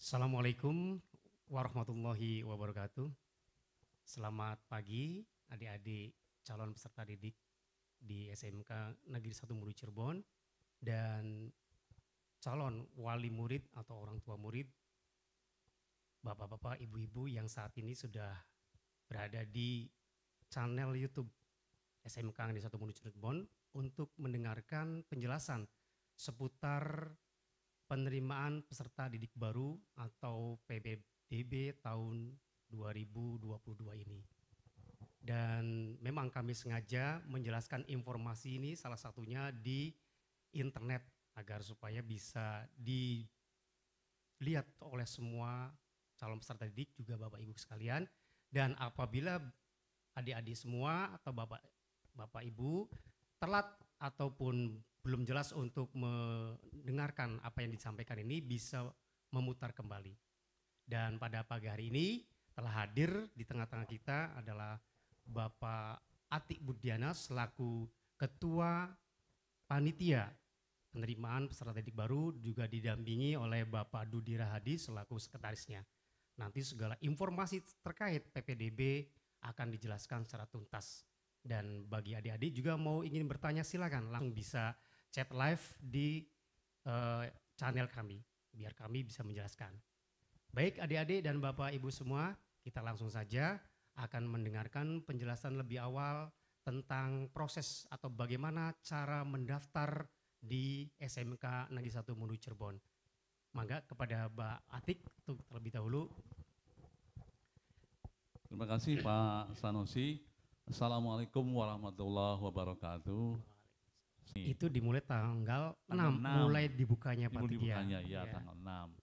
Assalamualaikum warahmatullahi wabarakatuh. Selamat pagi adik-adik calon peserta didik di SMK Negeri Satu Mulu Cirebon dan calon wali murid atau orang tua murid Bapak-bapak, ibu-ibu yang saat ini sudah berada di channel YouTube SMK Negeri Satu Mulu Cirebon untuk mendengarkan penjelasan seputar penerimaan peserta didik baru atau PPDB tahun 2022 ini. Dan memang kami sengaja menjelaskan informasi ini salah satunya di internet agar supaya bisa dilihat oleh semua calon peserta didik juga Bapak Ibu sekalian dan apabila adik-adik semua atau Bapak Bapak Ibu telat ataupun belum jelas untuk mendengarkan apa yang disampaikan ini bisa memutar kembali. Dan pada pagi hari ini telah hadir di tengah-tengah kita adalah Bapak Atik Budiana selaku Ketua Panitia penerimaan peserta didik baru juga didampingi oleh Bapak Dudi Rahadi selaku sekretarisnya. Nanti segala informasi terkait PPDB akan dijelaskan secara tuntas. Dan bagi adik-adik juga mau ingin bertanya silakan langsung bisa chat live di uh, channel kami biar kami bisa menjelaskan. Baik adik-adik dan bapak ibu semua, kita langsung saja akan mendengarkan penjelasan lebih awal tentang proses atau bagaimana cara mendaftar di SMK Negeri 1 Mundu Cirebon. Mangga kepada Mbak Atik untuk terlebih dahulu. Terima kasih Pak Sanusi. Assalamualaikum warahmatullahi wabarakatuh. Itu dimulai tanggal, tanggal 6, 6, mulai dibukanya Pak ya. Dibukanya, ya, ya tanggal 6.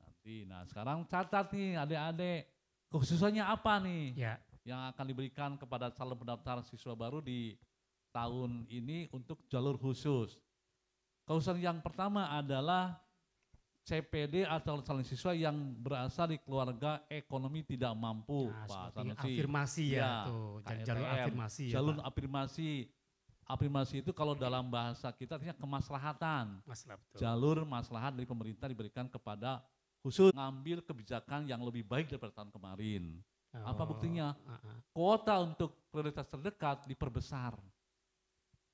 Nanti, nah sekarang catat nih adik-adik, khususnya apa nih ya. yang akan diberikan kepada calon pendaftar siswa baru di tahun ini untuk jalur khusus. Khususan yang pertama adalah CPD atau calon siswa yang berasal di keluarga ekonomi tidak mampu. Nah, Pak Afirmasi ya, ya tuh, jalur e afirmasi. Ya, jalur Pak. afirmasi Afirmasi itu kalau dalam bahasa kita artinya kemaslahatan. Maslah, betul. Jalur maslahat dari pemerintah diberikan kepada khusus ngambil kebijakan yang lebih baik daripada tahun kemarin. Oh, Apa buktinya? Uh-uh. Kuota untuk prioritas terdekat diperbesar.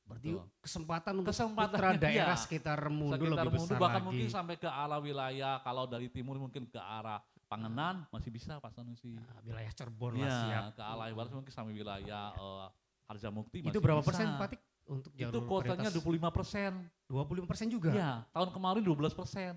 Berarti Betul. kesempatan untuk putra iya. daerah iya. sekitar Mundu sekitar lebih Mundu, besar bahkan mungkin sampai ke arah wilayah kalau dari timur mungkin ke arah Pangenan ah. masih bisa Pak Sanusi. Nah, wilayah Cirebon ya, lah iya, siap. ke arah barat mungkin sampai wilayah uh, Harjamukti masih Itu berapa bisa. persen Patik? untuk itu kuotanya 25 persen. 25 persen juga? Iya, tahun kemarin 12 persen.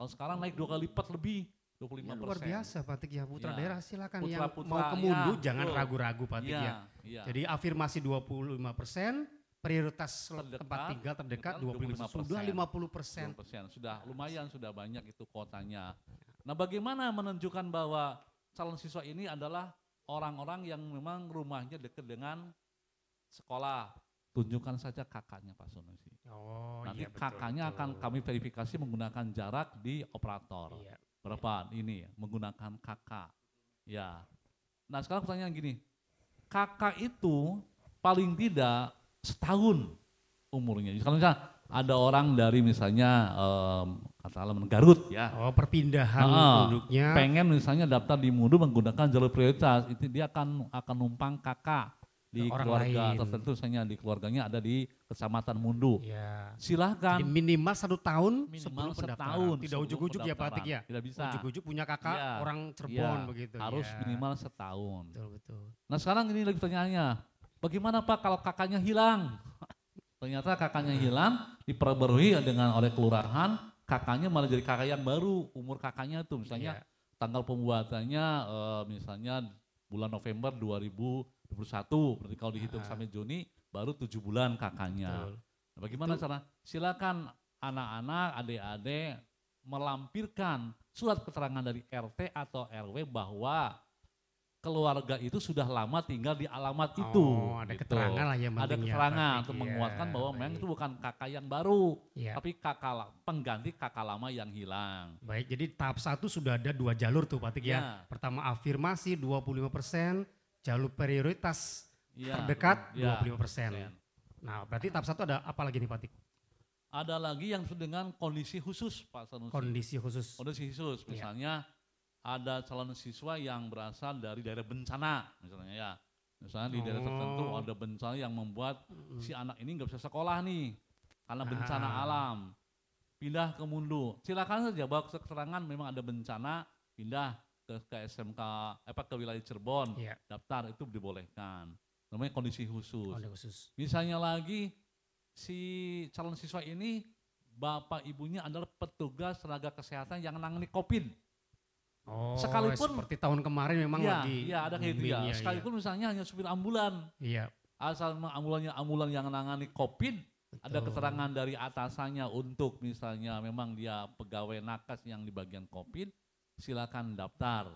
Tahun sekarang naik dua kali lipat lebih. 25 ya, luar biasa Tegi, ya putra ya. daerah silakan putra, yang putra, mau ke Mundu iya, iya, ya, jangan ragu-ragu Pak ya, ya. ya. Jadi afirmasi 25 persen, prioritas terdekat, tempat tinggal terdekat 25, persen, sudah 50 persen. Sudah lumayan sudah banyak itu kuotanya. Nah bagaimana menunjukkan bahwa calon siswa ini adalah orang-orang yang memang rumahnya dekat dengan sekolah tunjukkan saja kakaknya Pak Sunusi. Oh, Nanti iya, kakaknya betul. akan kami verifikasi menggunakan jarak di operator. Iya, Berapa iya. ini menggunakan kakak. Ya. Nah, sekarang pertanyaan gini. Kakak itu paling tidak setahun umurnya. Kalau misalnya ada orang dari misalnya um, katakanlah Garut ya. Oh, perpindahan nah, penduduknya. Pengen misalnya daftar di Mudu menggunakan jalur prioritas, itu dia akan akan numpang kakak di orang keluarga lain. tertentu misalnya di keluarganya ada di kecamatan Mundu. Ya. Silahkan. Jadi minimal satu tahun minimal sebelum setahun. Tidak ujuk-ujuk ya Pak Atik ya? Tidak bisa. Ujuk-ujuk punya kakak ya. orang iya. Cirebon ya. begitu. Harus ya. minimal setahun. Betul, betul. Nah sekarang ini lagi pertanyaannya, bagaimana Pak kalau kakaknya hilang? Ternyata kakaknya hilang, diperbarui dengan oleh kelurahan, kakaknya malah jadi kakak yang baru, umur kakaknya itu misalnya ya. tanggal pembuatannya uh, misalnya bulan November 2000 21. Berarti kalau dihitung nah. sampai Juni baru tujuh bulan kakaknya. Nah, bagaimana Betul. cara? Silakan anak-anak, adik-adik melampirkan surat keterangan dari RT atau RW bahwa keluarga itu sudah lama tinggal di alamat oh, itu. ada gitu. keterangan lah ya, yang Ada keterangan ya, untuk iya, menguatkan bahwa baik. memang itu bukan kakak yang baru, ya. tapi kakak pengganti kakak lama yang hilang. Baik, jadi tahap satu sudah ada dua jalur tuh Pak Tik ya. ya. Pertama afirmasi 25 persen, jalur prioritas ya, terdekat ya, 25 iya. persen. Iya. Nah berarti tahap satu ada apa lagi nih Pak Tik? Ada lagi yang dengan kondisi khusus Pak Sanusi. Kondisi khusus. Kondisi khusus iya. misalnya ya. ada calon siswa yang berasal dari daerah bencana misalnya ya. Misalnya di daerah tertentu oh. ada bencana yang membuat mm. si anak ini nggak bisa sekolah nih karena ah. bencana alam. Pindah ke Mundu. Silakan saja bawa keterangan memang ada bencana, pindah ke, ke SMK eh, apa ke wilayah Cirebon yeah. daftar itu dibolehkan namanya kondisi khusus. Kondisi khusus. Misalnya lagi si calon siswa ini bapak ibunya adalah petugas tenaga kesehatan yang nangani COVID. Oh, sekalipun seperti tahun kemarin memang ya, lagi ya ada gitu ya. Iya. Sekalipun ya. misalnya hanya supir ambulan. Iya. Asal ambulannya ambulan yang menangani COVID, Betul. ada keterangan dari atasannya untuk misalnya memang dia pegawai nakas yang di bagian COVID, silakan daftar.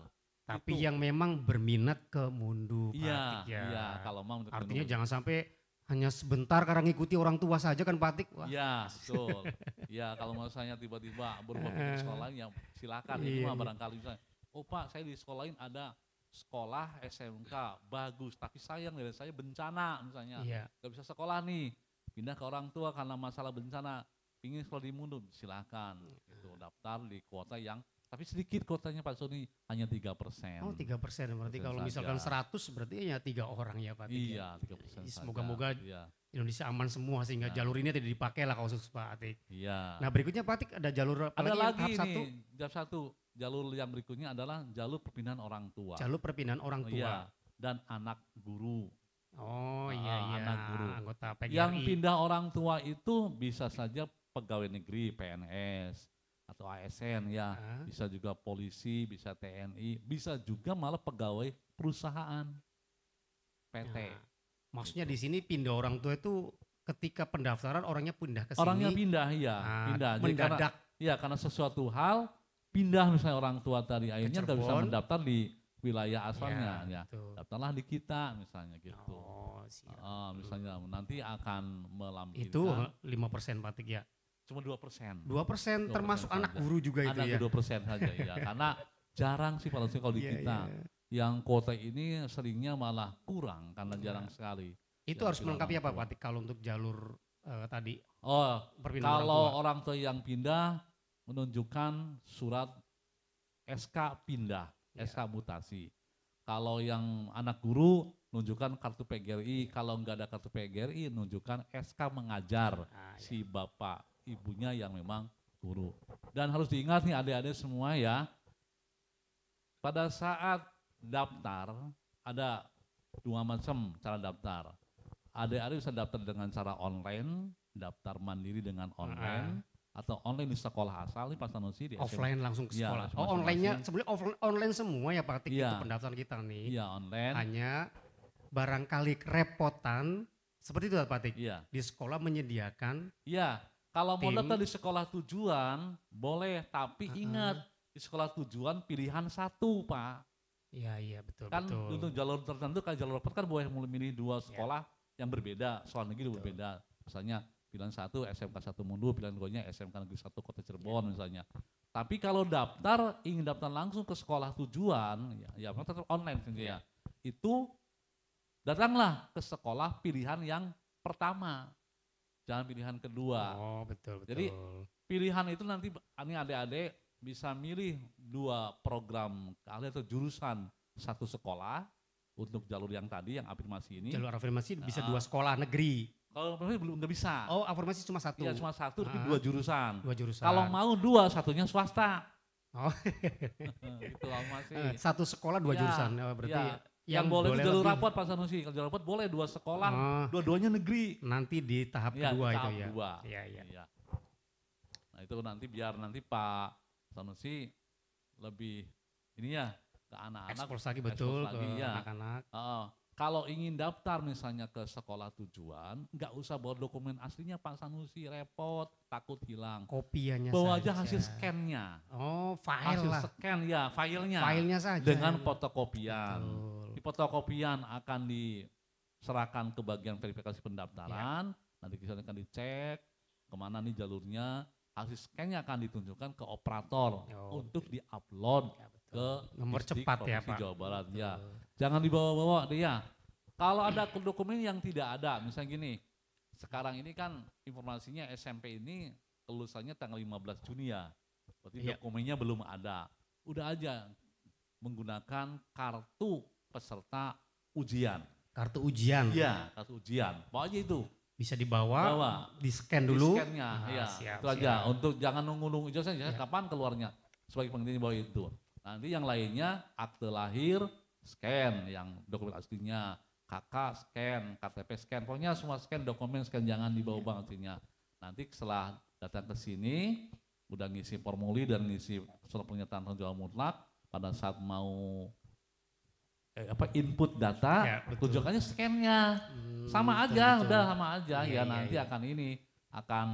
Tapi itu. yang memang berminat ke mundu Iya, ya. iya kalau mau untuk Artinya mundu. jangan sampai hanya sebentar karena ngikuti orang tua saja kan patik. Iya, betul. Iya, kalau misalnya tiba-tiba berubah ke sekolah lain ya silakan iya, itu mah iya. barangkali misalnya, "Oh Pak, saya di sekolah lain ada sekolah SMK bagus, tapi sayang dari ya, saya bencana misalnya. Iya. Gak bisa sekolah nih. Pindah ke orang tua karena masalah bencana. Pingin sekolah di Mundu, silakan. Iya. Itu daftar di kuota yang tapi sedikit kuotanya Pak Sony hanya tiga persen. Oh tiga persen berarti kalau saja. misalkan seratus berarti hanya tiga orang ya Pak. Ya? iya tiga persen. Semoga-moga iya. Indonesia aman semua sehingga ya. jalur ini tidak dipakai lah khusus Pak Atik. Iya. Nah berikutnya Pak Atik ada jalur apa ada lagi, lagi tahap ini, satu. Tahap satu jalur yang berikutnya adalah jalur perpindahan orang tua. Jalur perpindahan orang iya. tua. Iya. Dan anak guru. Oh nah, iya iya. Anak guru. Anggota PGRI. Yang pindah orang tua itu bisa saja pegawai negeri, PNS, atau ASN ya, bisa juga polisi, bisa TNI, bisa juga malah pegawai perusahaan PT. Nah, maksudnya gitu. di sini pindah orang tua itu ketika pendaftaran orangnya pindah ke sini. Orangnya pindah ya, uh, pindah. Jadi mendadak. Karena, ya karena sesuatu hal pindah misalnya orang tua dari akhirnya nggak bisa mendaftar di wilayah asalnya ya, ya. daftarlah di kita misalnya gitu oh, siap. Uh, misalnya nanti akan melampirkan itu lima persen patik ya Cuma dua persen. Dua persen termasuk anak guru juga anak itu ya? dua persen saja ya. Karena jarang sih kalau kalau di iya, kita. Iya. Yang kuota ini seringnya malah kurang karena iya. jarang sekali. Itu harus melengkapi apa Pak kalau untuk jalur eh, tadi? Oh, kalau orang tua. yang pindah menunjukkan surat SK pindah, SK mutasi. Kalau yang anak guru nunjukkan kartu PGRI, kalau nggak ada kartu PGRI nunjukkan SK mengajar ah, si iya. bapak ibunya yang memang guru. Dan harus diingat nih adik-adik semua ya, pada saat daftar ada dua macam cara daftar. Adik-adik bisa daftar dengan cara online, daftar mandiri dengan online, uh ah. -huh. atau online di sekolah asal di nusi, di Offline SMA. langsung ke iya, sekolah. Ya, oh onlinenya sebenarnya offline, online semua ya Pak Tik ya. itu pendaftaran kita nih. Iya online. Hanya barangkali kerepotan seperti itu Pak Tik. Iya. Di sekolah menyediakan. Iya kalau mau daftar di sekolah tujuan boleh, tapi uh -uh. ingat di sekolah tujuan pilihan satu pak. Iya iya betul kan betul. untuk jalur tertentu kan jalur rapat kan boleh memilih dua iya. sekolah ya. yang berbeda, soal negeri betul. berbeda. Misalnya pilihan satu SMK satu Mundu, pilihan duanya SMK negeri satu Kota Cirebon ya. misalnya. Tapi kalau daftar ingin daftar langsung ke sekolah tujuan, ya, ya tetap online tentunya. Ya. Iya. Itu datanglah ke sekolah pilihan yang pertama jangan pilihan kedua. Oh, betul betul. Jadi pilihan itu nanti ini adik-adik bisa milih dua program keahlian atau jurusan satu sekolah untuk jalur yang tadi yang afirmasi ini. Jalur afirmasi bisa nah. dua sekolah negeri. Kalau afirmasi belum nggak bisa. Oh, afirmasi cuma satu. Iya, cuma satu ah, tapi dua jurusan. Dua jurusan. Kalau mau dua, satunya swasta. Oh. itu masih. Eh, satu sekolah dua ya, jurusan. Oh, berarti ya yang, yang hmm, boleh, boleh jalur rapat Pak Sanusi. Kalau jalur rapat boleh dua sekolah, oh, dua-duanya negeri. Nanti di tahap iya, ya, kedua tahap itu dua. ya. ya. iya. Nah, itu nanti biar nanti Pak Sanusi lebih ini ya ke anak-anak. Ekspos lagi betul lagi, ke iya. anak-anak. Ya. Uh, kalau ingin daftar misalnya ke sekolah tujuan, nggak usah bawa dokumen aslinya Pak Sanusi repot, takut hilang. Kopiannya Bawa aja hasil scan-nya. Oh, file hasil scan ya, filenya. Filenya saja. Dengan fotokopian. Betul. Di fotokopian akan diserahkan ke bagian verifikasi pendaftaran, ya. Nanti nanti akan dicek kemana nih jalurnya, hasil scan-nya akan ditunjukkan ke operator oh, untuk diupload ya, ke nomor cepat ya Pak. Jawa Barat ya. Jangan dibawa-bawa dia. Kalau ada dokumen yang tidak ada, misalnya gini, sekarang ini kan informasinya SMP ini kelulusannya tanggal 15 Juni ya. Berarti iya. dokumennya belum ada. Udah aja menggunakan kartu peserta ujian. Kartu ujian. Iya, kartu ujian. Pokoknya itu bisa dibawa, Bawa. di scan dulu. Di scannya, ah, iya. siap, itu siap. aja. Untuk jangan nunggu-nunggu ijazahnya, ya. kapan keluarnya sebagai pengertian bahwa itu. Nanti yang lainnya akte lahir, scan yang dokumen aslinya, KK scan, KTP scan, pokoknya semua scan dokumen scan jangan dibawa iya. bank aslinya. Nanti setelah datang ke sini, udah ngisi formulir dan ngisi surat pernyataan penjual mutlak, pada saat mau eh, apa input data, ya, tujuannya scannya hmm, sama aja, betul. udah sama aja, iya, ya, ya, ya nanti ya. akan ini akan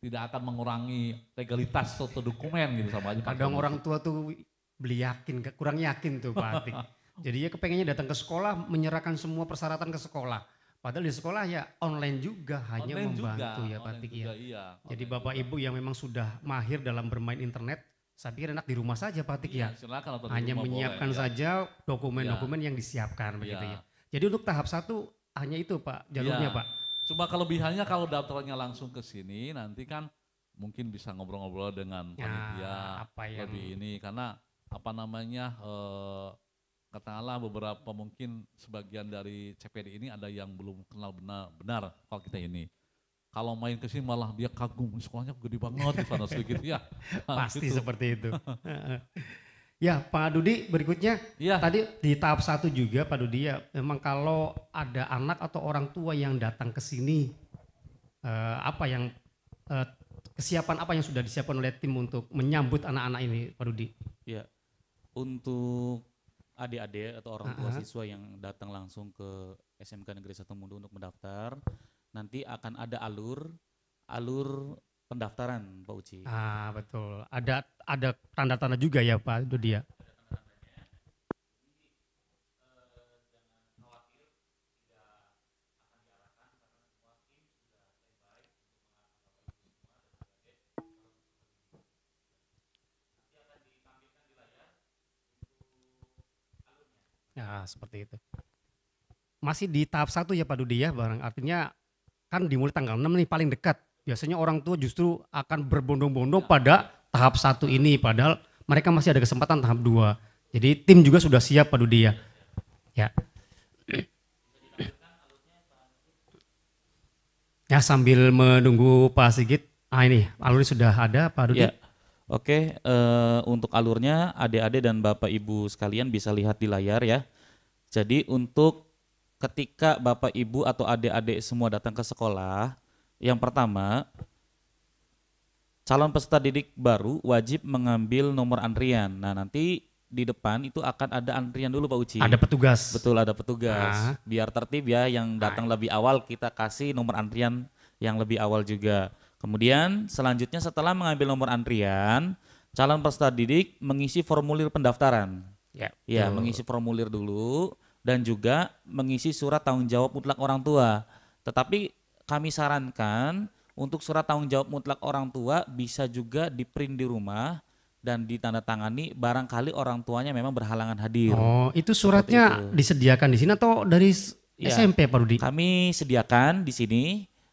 tidak akan mengurangi legalitas suatu dokumen gitu sama aja. Kadang orang tua tuh beli yakin, kurang yakin tuh Pak Atik. ya kepengennya datang ke sekolah, menyerahkan semua persyaratan ke sekolah. Padahal di sekolah ya online juga hanya online membantu juga, ya Pak Atik ya. Iya, Jadi Bapak juga. Ibu yang memang sudah mahir dalam bermain internet, saya pikir enak di rumah saja Pak Atik ya. iya, ya. hanya menyiapkan boleh, iya. saja dokumen-dokumen ya. yang disiapkan begitu iya. ya. Jadi untuk tahap satu hanya itu Pak jalurnya ya. Pak. Cuma kelebihannya kalau daftarnya langsung ke sini nanti kan mungkin bisa ngobrol-ngobrol dengan ya, panitia ya, apa yang... lebih ini karena apa namanya eh, katakanlah beberapa mungkin sebagian dari CPD ini ada yang belum kenal benar benar kalau kita ini kalau main ke sini malah dia kagum sekolahnya gede banget di sana sedikit ya nah, pasti gitu. seperti itu ya Pak Dudi berikutnya ya. tadi di tahap satu juga Pak Dudi ya memang kalau ada anak atau orang tua yang datang ke sini eh, apa yang eh, kesiapan apa yang sudah disiapkan oleh tim untuk menyambut anak-anak ini Pak Dudi ya untuk adik-adik atau orang tua uh ah, -huh. Ah. siswa yang datang langsung ke SMK Negeri Satu Mundu untuk mendaftar, nanti akan ada alur alur pendaftaran Pak Uci. Ah betul. Ada ada tanda-tanda juga ya Pak Dodi dia. Ya, seperti itu. Masih di tahap satu ya Pak Dudi ya, barang artinya kan dimulai tanggal 6 nih paling dekat. Biasanya orang tua justru akan berbondong-bondong ya. pada tahap satu ini padahal mereka masih ada kesempatan tahap dua. Jadi tim juga sudah siap Pak Dudi ya. Ya. Ya sambil menunggu Pak Sigit, ah ini alurnya sudah ada Pak Dudi. Ya, Oke, uh, untuk alurnya adik-adik dan bapak ibu sekalian bisa lihat di layar ya. Jadi untuk ketika bapak ibu atau adik-adik semua datang ke sekolah, yang pertama calon peserta didik baru wajib mengambil nomor antrian. Nah nanti di depan itu akan ada antrian dulu Pak Uci. Ada petugas. Betul ada petugas. Nah. Biar tertib ya yang datang nah. lebih awal kita kasih nomor antrian yang lebih awal juga. Kemudian selanjutnya setelah mengambil nomor antrian, calon peserta didik mengisi formulir pendaftaran. Ya, ya mengisi formulir dulu dan juga mengisi surat tanggung jawab mutlak orang tua. Tetapi kami sarankan untuk surat tanggung jawab mutlak orang tua bisa juga diprint di rumah dan ditandatangani barangkali orang tuanya memang berhalangan hadir. Oh, itu suratnya itu. disediakan di sini atau dari ya, SMP Pak Rudi? Kami sediakan di sini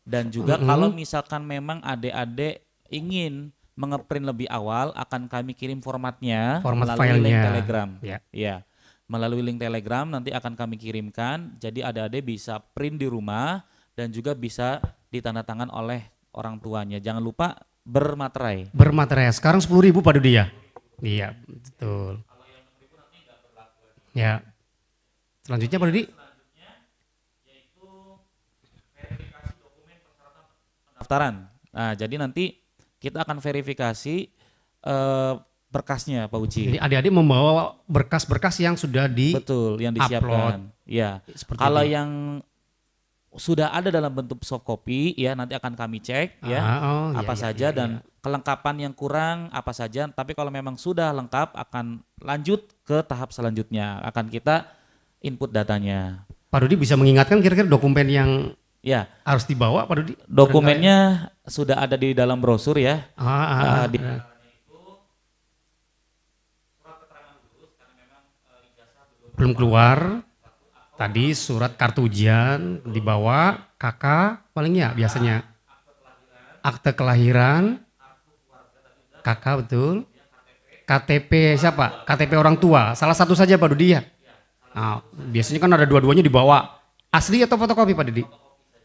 dan juga mm -hmm. kalau misalkan memang adik-adik ingin mengeprint lebih awal akan kami kirim formatnya Format melalui filenya. link Telegram. Ya. ya. Melalui link Telegram nanti akan kami kirimkan. Jadi adik-adik bisa print di rumah dan juga bisa ditandatangan oleh orang tuanya. Jangan lupa bermaterai. Bermaterai. Sekarang 10.000 Pak Dudi ya? Iya, betul. Ya. Selanjutnya Pak Dudi. pendaftaran. Nah, jadi nanti kita akan verifikasi uh, berkasnya Pak Uci. Jadi adik-adik membawa berkas-berkas yang sudah di Betul, yang disiapkan. Upload. Ya. Seperti Kalau ini. yang sudah ada dalam bentuk soft copy ya nanti akan kami cek ya. ah, ya oh, iya, apa iya, saja iya, iya. dan kelengkapan yang kurang apa saja tapi kalau memang sudah lengkap akan lanjut ke tahap selanjutnya akan kita input datanya Pak Dodi bisa mengingatkan kira-kira dokumen yang Ya. Harus dibawa Pak Dodi? Dokumennya sudah ada di dalam brosur ya. Ah, ah, ah, ah di, ya. belum keluar tadi surat kartu ujian dibawa kakak ya biasanya akte kelahiran kakak betul KTP siapa KTP orang tua salah satu saja Pak Dudi ya nah, biasanya kan ada dua-duanya dibawa asli atau fotokopi Pak Dudi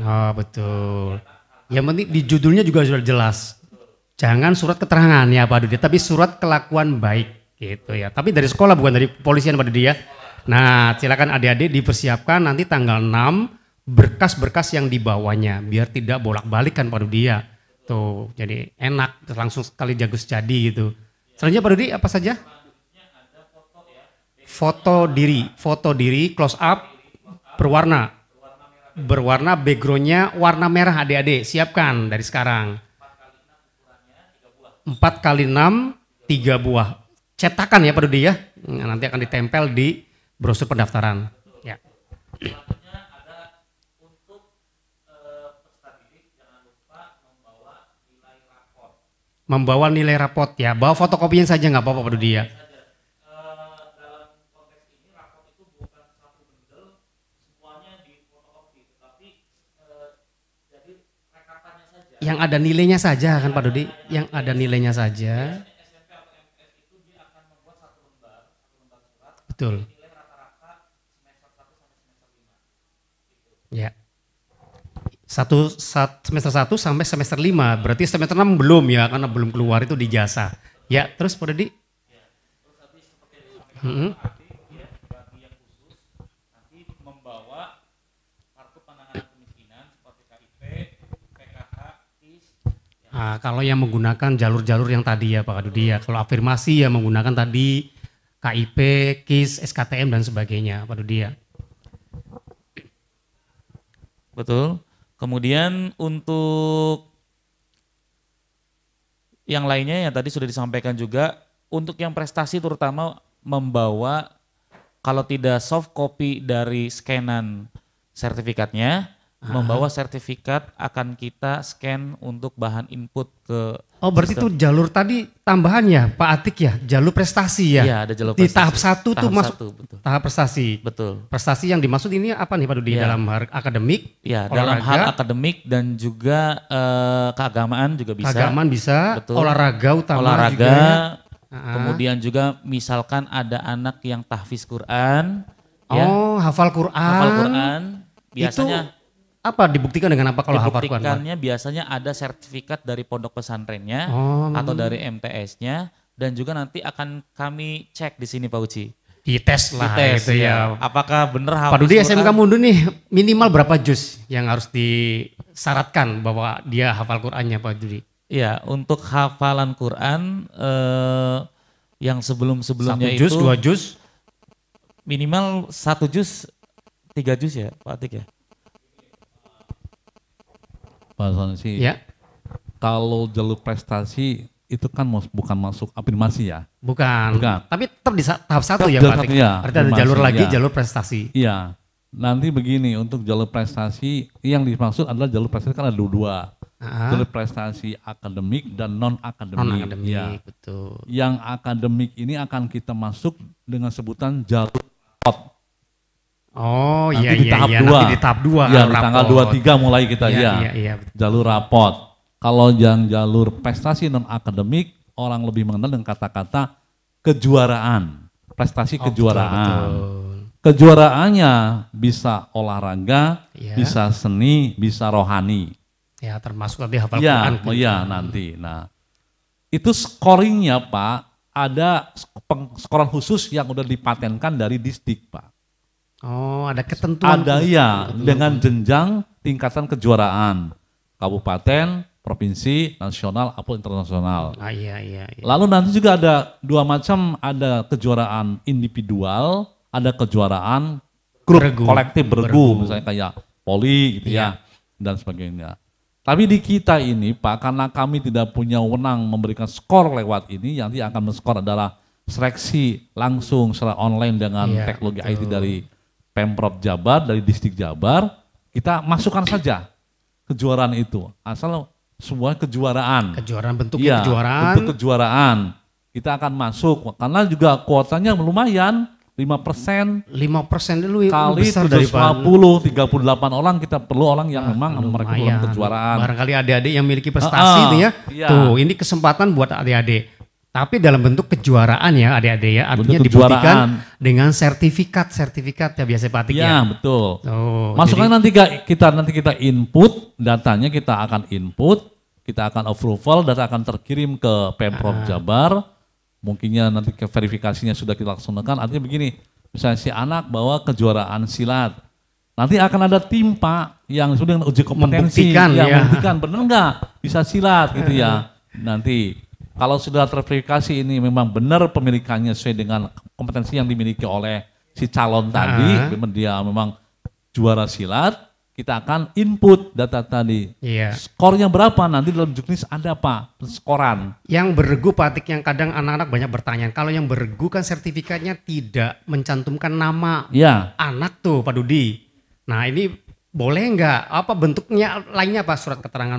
Oh betul. Yang penting di judulnya juga sudah jelas. Jangan surat keterangan ya Pak Dudi, tapi surat kelakuan baik gitu ya. Tapi dari sekolah bukan dari kepolisian Pak Dudi ya. Nah silakan adik-adik dipersiapkan nanti tanggal 6 berkas-berkas yang dibawanya biar tidak bolak-balik kan Pak Dudi ya. Tuh jadi enak langsung sekali jagus jadi gitu. Selanjutnya Pak Dudi apa saja? Foto diri, foto diri, close up, berwarna berwarna backgroundnya warna merah adik-adik siapkan dari sekarang 4 kali 6 3 buah cetakan ya Pak Dudi ya nah, nanti akan ditempel di brosur pendaftaran ya membawa nilai rapot ya bawa fotokopinya saja nggak apa-apa Pak Dudi ya yang ada nilainya saja kan Pak Dodi, yang ada nilainya saja. Betul. Ya. Satu, sat, semester satu sampai semester lima. Berarti semester enam belum ya karena belum keluar itu di jasa. Ya, terus Pak Dodi? -hmm. Ah, kalau yang menggunakan jalur-jalur yang tadi ya Pak Kadudi ya, kalau afirmasi ya menggunakan tadi KIP, KIS, SKTM dan sebagainya Pak Dudi ya. Betul. Kemudian untuk yang lainnya yang tadi sudah disampaikan juga untuk yang prestasi terutama membawa kalau tidak soft copy dari scanan sertifikatnya membawa sertifikat akan kita scan untuk bahan input ke Oh berarti itu jalur tadi tambahannya Pak Atik ya jalur prestasi ya? Iya ada jalur prestasi. Di tahap satu tahap tuh masuk betul. tahap prestasi. Betul. Prestasi yang dimaksud ini apa nih Pak Dudi ya. dalam hal akademik? Ya olahraga, dalam hal akademik dan juga uh, keagamaan juga bisa. Keagamaan bisa. Betul. Olahraga utama olahraga, juga. Ya. Kemudian juga misalkan ada anak yang tahfiz Quran. Ya. Oh ya. hafal Quran. Hafal Quran. Biasanya. Itu apa dibuktikan dengan apa kalau hafal Quran? Dibuktikannya biasanya ada sertifikat dari pondok pesantrennya oh. Hmm. atau dari MTS-nya dan juga nanti akan kami cek di sini Pak Uci. Dites lah Dites, gitu ya. ya. Apakah benar hafal? Pak Dudi SMK Mundu nih minimal berapa juz yang harus disyaratkan bahwa dia hafal Qur'annya Pak Dudi? Iya, untuk hafalan Quran eh, yang sebelum-sebelumnya itu Satu juz, dua juz? Minimal satu juz, tiga juz ya Pak Atik ya? Pak ya. kalau jalur prestasi itu kan bukan masuk afirmasi ya? Bukan. bukan. Tapi tetap di tahap satu ya Pak ya, Berarti ada jalur lagi, ya. jalur prestasi. Iya. Nanti begini, untuk jalur prestasi, yang dimaksud adalah jalur prestasi kan ada dua. Aha. Jalur prestasi akademik dan non-akademik. Non-akademik, ya. betul. Yang akademik ini akan kita masuk dengan sebutan jalur Oh nanti iya di iya, tahap iya, dua. nanti di tahap dua. Iya, di tanggal dua tiga mulai kita iya, ya. Iya, iya. Jalur rapot. Kalau yang jalur prestasi non akademik orang lebih mengenal dengan kata-kata kejuaraan. Prestasi oh, kejuaraan. Betul, betul. Kejuaraannya bisa olahraga, iya. bisa seni, bisa rohani. Ya, termasuk nanti hafal ya, Quran. Gitu. Iya, ya, nanti. Nah, itu scoringnya Pak, ada skoran khusus yang udah dipatenkan dari Distik Pak. Oh, ada ketentuan. Ada ya, ketentuan. dengan jenjang tingkatan kejuaraan kabupaten, provinsi, nasional, atau internasional. Ah, iya, iya, iya. Lalu nanti juga ada dua macam, ada kejuaraan individual, ada kejuaraan grup bergu. kolektif bergu, bergu, misalnya kayak poli gitu ya, iya. ya dan sebagainya. Tapi di kita ini Pak, karena kami tidak punya wenang memberikan skor lewat ini, yang nanti akan men-skor adalah seleksi langsung secara online dengan iya, teknologi betul. IT dari Pemprov Jabar, dari distrik Jabar, kita masukkan saja kejuaraan itu. Asal semua kejuaraan. Kejuaraan bentuknya ya, kejuaraan. Bentuk kejuaraan. Kita akan masuk karena juga kuotanya lumayan lima persen. lima persen itu kali tiga puluh delapan orang kita perlu orang yang ah, memang mereka belum kejuaraan. Barangkali adik-adik yang memiliki prestasi uh, itu ya. Iya. Tuh ini kesempatan buat adik-adik. Tapi dalam bentuk kejuaraan ya adik-adik ya, artinya dibuktikan dengan sertifikat-sertifikat ya biasa patik ya. Ya betul. Oh, Masukkan jadi, nanti kita nanti kita input datanya kita akan input, kita akan approval, data akan terkirim ke Pemprov ah. Jabar. Mungkinnya nanti ke verifikasinya sudah kita laksanakan. Artinya begini, misalnya si anak bawa kejuaraan silat, Nanti akan ada tim Pak yang sudah uji kompetensi membuktikan, yang ya. membuktikan benar nggak bisa silat gitu ya nanti. Kalau sudah terverifikasi ini memang benar pemilikannya sesuai dengan kompetensi yang dimiliki oleh si calon ah. tadi, memang dia memang juara silat, kita akan input data tadi. Iya. Skornya berapa nanti dalam juknis ada apa? Skoran. Yang bergu patik yang kadang anak-anak banyak bertanya. Kalau yang bergu kan sertifikatnya tidak mencantumkan nama ya. anak tuh Pak Dudi. Nah ini boleh nggak? Apa bentuknya lainnya pak surat keterangan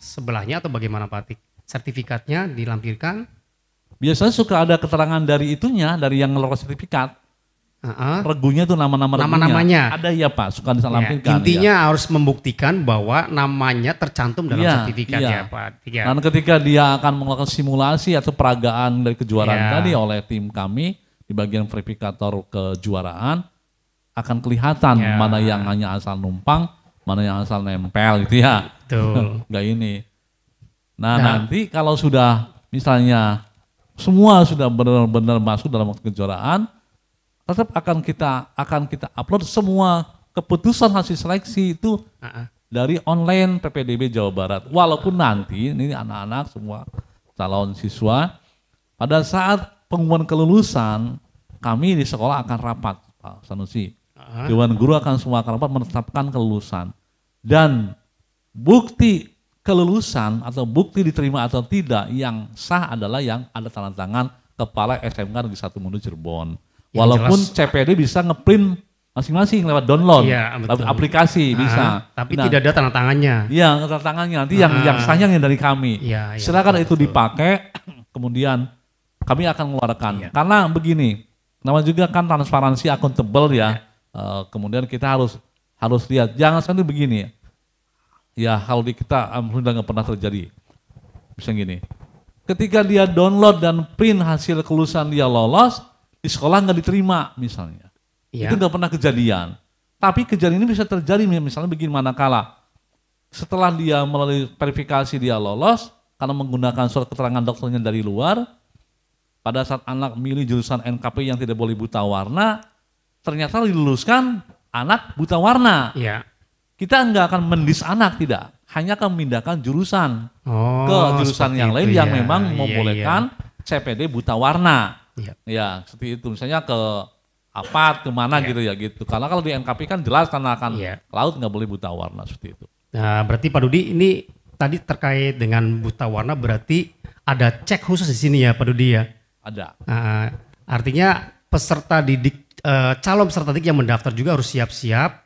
sebelahnya atau bagaimana Pak sertifikatnya dilampirkan. Biasanya suka ada keterangan dari itunya, dari yang ngelola sertifikat. Uh-huh. Regunya tuh nama-nama regunya. Nama-namanya. Ada ya Pak, suka ya, dilampirkan. Ya, intinya ya. harus membuktikan bahwa namanya tercantum dalam ya, sertifikat ya, ya Pak. Ya. Dan ketika dia akan melakukan simulasi atau peragaan dari kejuaraan ya. tadi oleh tim kami di bagian verifikator kejuaraan, akan kelihatan ya. mana yang hanya asal numpang, mana yang asal nempel gitu ya. Betul. Enggak ini. Nah, nah. nanti kalau sudah misalnya semua sudah benar-benar masuk dalam kejuaraan, tetap akan kita akan kita upload semua keputusan hasil seleksi itu uh -uh. dari online PPDB Jawa Barat. Walaupun nanti ini anak-anak semua calon siswa pada saat pengumuman kelulusan kami di sekolah akan rapat Pak Sanusi. Dewan guru akan semua akan rapat menetapkan kelulusan dan bukti kelulusan atau bukti diterima atau tidak yang sah adalah yang ada tanda tangan kepala SMK di satu menu Cirebon. Walaupun jelas, CPD bisa ngeprint masing-masing lewat download, iya, lewat aplikasi Aha, bisa. Tapi nah, tidak ada tanda tangannya. Iya, tanda tangannya. Nanti yang yang sayang yang dari kami. Iya, iya, Silakan itu dipakai, kemudian kami akan mengeluarkan. Iya. Karena begini, nama juga kan transparansi akuntabel ya. Iya. Uh, kemudian kita harus harus lihat jangan sampai begini ya hal di kita alhamdulillah nggak pernah terjadi. Bisa gini, ketika dia download dan print hasil kelulusan dia lolos, di sekolah nggak diterima misalnya. Ya. Itu nggak pernah kejadian. Tapi kejadian ini bisa terjadi misalnya begini manakala setelah dia melalui verifikasi dia lolos karena menggunakan surat keterangan dokternya dari luar pada saat anak milih jurusan NKP yang tidak boleh buta warna ternyata diluluskan anak buta warna. Ya. Kita nggak akan mendis anak, tidak. Hanya akan memindahkan jurusan oh, ke jurusan yang lain yang ya. memang iya, membolehkan ya, CPD buta warna. Ya. ya, seperti itu. Misalnya ke apa, kemana ya. gitu ya gitu. Karena kalau di NKP kan jelas karena akan ya. laut nggak boleh buta warna seperti itu. Nah, berarti Pak Dudi ini tadi terkait dengan buta warna berarti ada cek khusus di sini ya Pak Dudi ya? Ada. Nah, artinya peserta didik, eh, calon peserta didik yang mendaftar juga harus siap-siap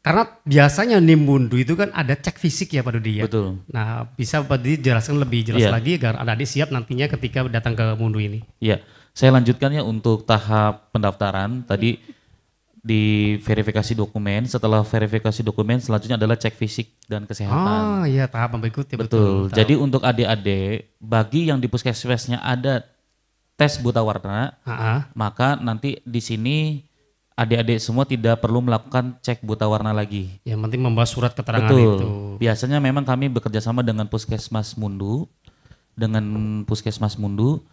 karena biasanya nimbundu itu kan ada cek fisik ya Pak Dudi ya. Betul. Nah bisa Pak Dudi jelaskan lebih jelas yeah. lagi agar adik siap nantinya ketika datang ke Mundu ini. Iya, yeah. saya ya untuk tahap pendaftaran tadi di verifikasi dokumen. Setelah verifikasi dokumen selanjutnya adalah cek fisik dan kesehatan. Oh iya tahap berikutnya betul. betul. Jadi tahap. untuk adik-adik bagi yang di puskesmasnya ada tes buta warna, uh -huh. maka nanti di sini adik-adik semua tidak perlu melakukan cek buta warna lagi. Yang penting membawa surat keterangan Betul. itu. Biasanya memang kami bekerja sama dengan Puskesmas Mundu, dengan Puskesmas Mundu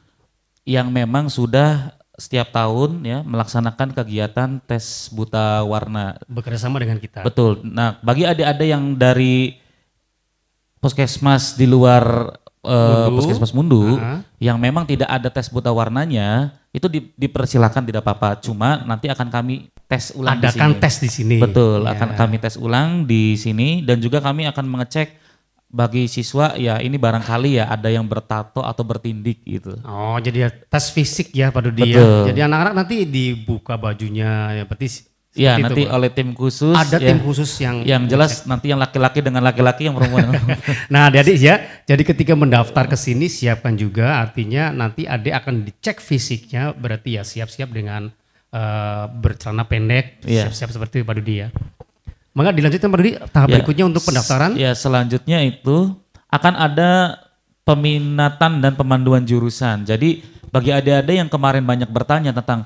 yang memang sudah setiap tahun ya melaksanakan kegiatan tes buta warna. Bekerja sama dengan kita. Betul. Nah, bagi adik-adik yang dari Puskesmas di luar uh, puskesmas Mundu uh-huh. yang memang tidak ada tes buta warnanya itu di, dipersilakan tidak apa-apa. Cuma nanti akan kami tes ulang. Adakan di tes di sini. Betul, yeah. akan kami tes ulang di sini dan juga kami akan mengecek bagi siswa ya ini barangkali ya ada yang bertato atau bertindik gitu. Oh jadi ya, tes fisik ya Pak Dudi? ya. Jadi anak-anak nanti dibuka bajunya ya berarti Ya nanti itu, oleh tim khusus. Ada ya, tim khusus yang yang jelas cek. nanti yang laki-laki dengan laki-laki yang perempuan. nah, jadi ya, jadi ketika mendaftar ke sini siapkan juga artinya nanti adik akan dicek fisiknya berarti ya siap-siap dengan uh, bercelana pendek, iya. siap-siap ya. seperti Pak Dudi ya. Maka dilanjutkan Pak Dudi tahap ya, berikutnya untuk pendaftaran. Ya, selanjutnya itu akan ada peminatan dan pemanduan jurusan. Jadi bagi adik-adik yang kemarin banyak bertanya tentang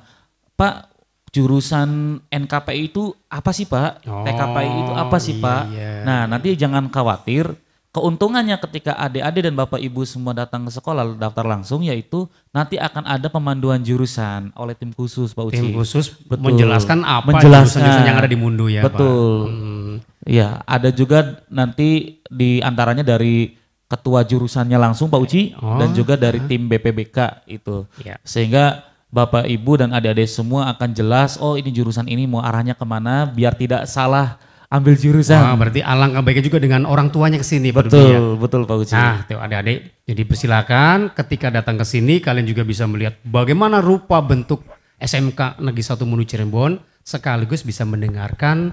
Pak jurusan NKPI itu apa sih Pak? Oh, TKPI itu apa sih iya. Pak? Nah nanti jangan khawatir. Keuntungannya ketika adik-adik dan bapak ibu semua datang ke sekolah daftar langsung yaitu nanti akan ada pemanduan jurusan oleh tim khusus Pak Uci. Tim khusus Betul. menjelaskan apa menjelaskan. jurusan yang ada di Mundu ya Betul. Pak. Hmm. Ya ada juga nanti di antaranya dari ketua jurusannya langsung Pak Uci oh, dan juga dari ah. tim BPBK itu. Ya. Sehingga Bapak, Ibu, dan adik-adik semua akan jelas, oh ini jurusan ini mau arahnya kemana, biar tidak salah ambil jurusan. Wah, berarti alangkah baiknya juga dengan orang tuanya ke sini. Betul, ya. betul Pak Uci. Nah, adik-adik, jadi persilakan ketika datang ke sini kalian juga bisa melihat bagaimana rupa bentuk SMK Negeri satu menu Cirebon sekaligus bisa mendengarkan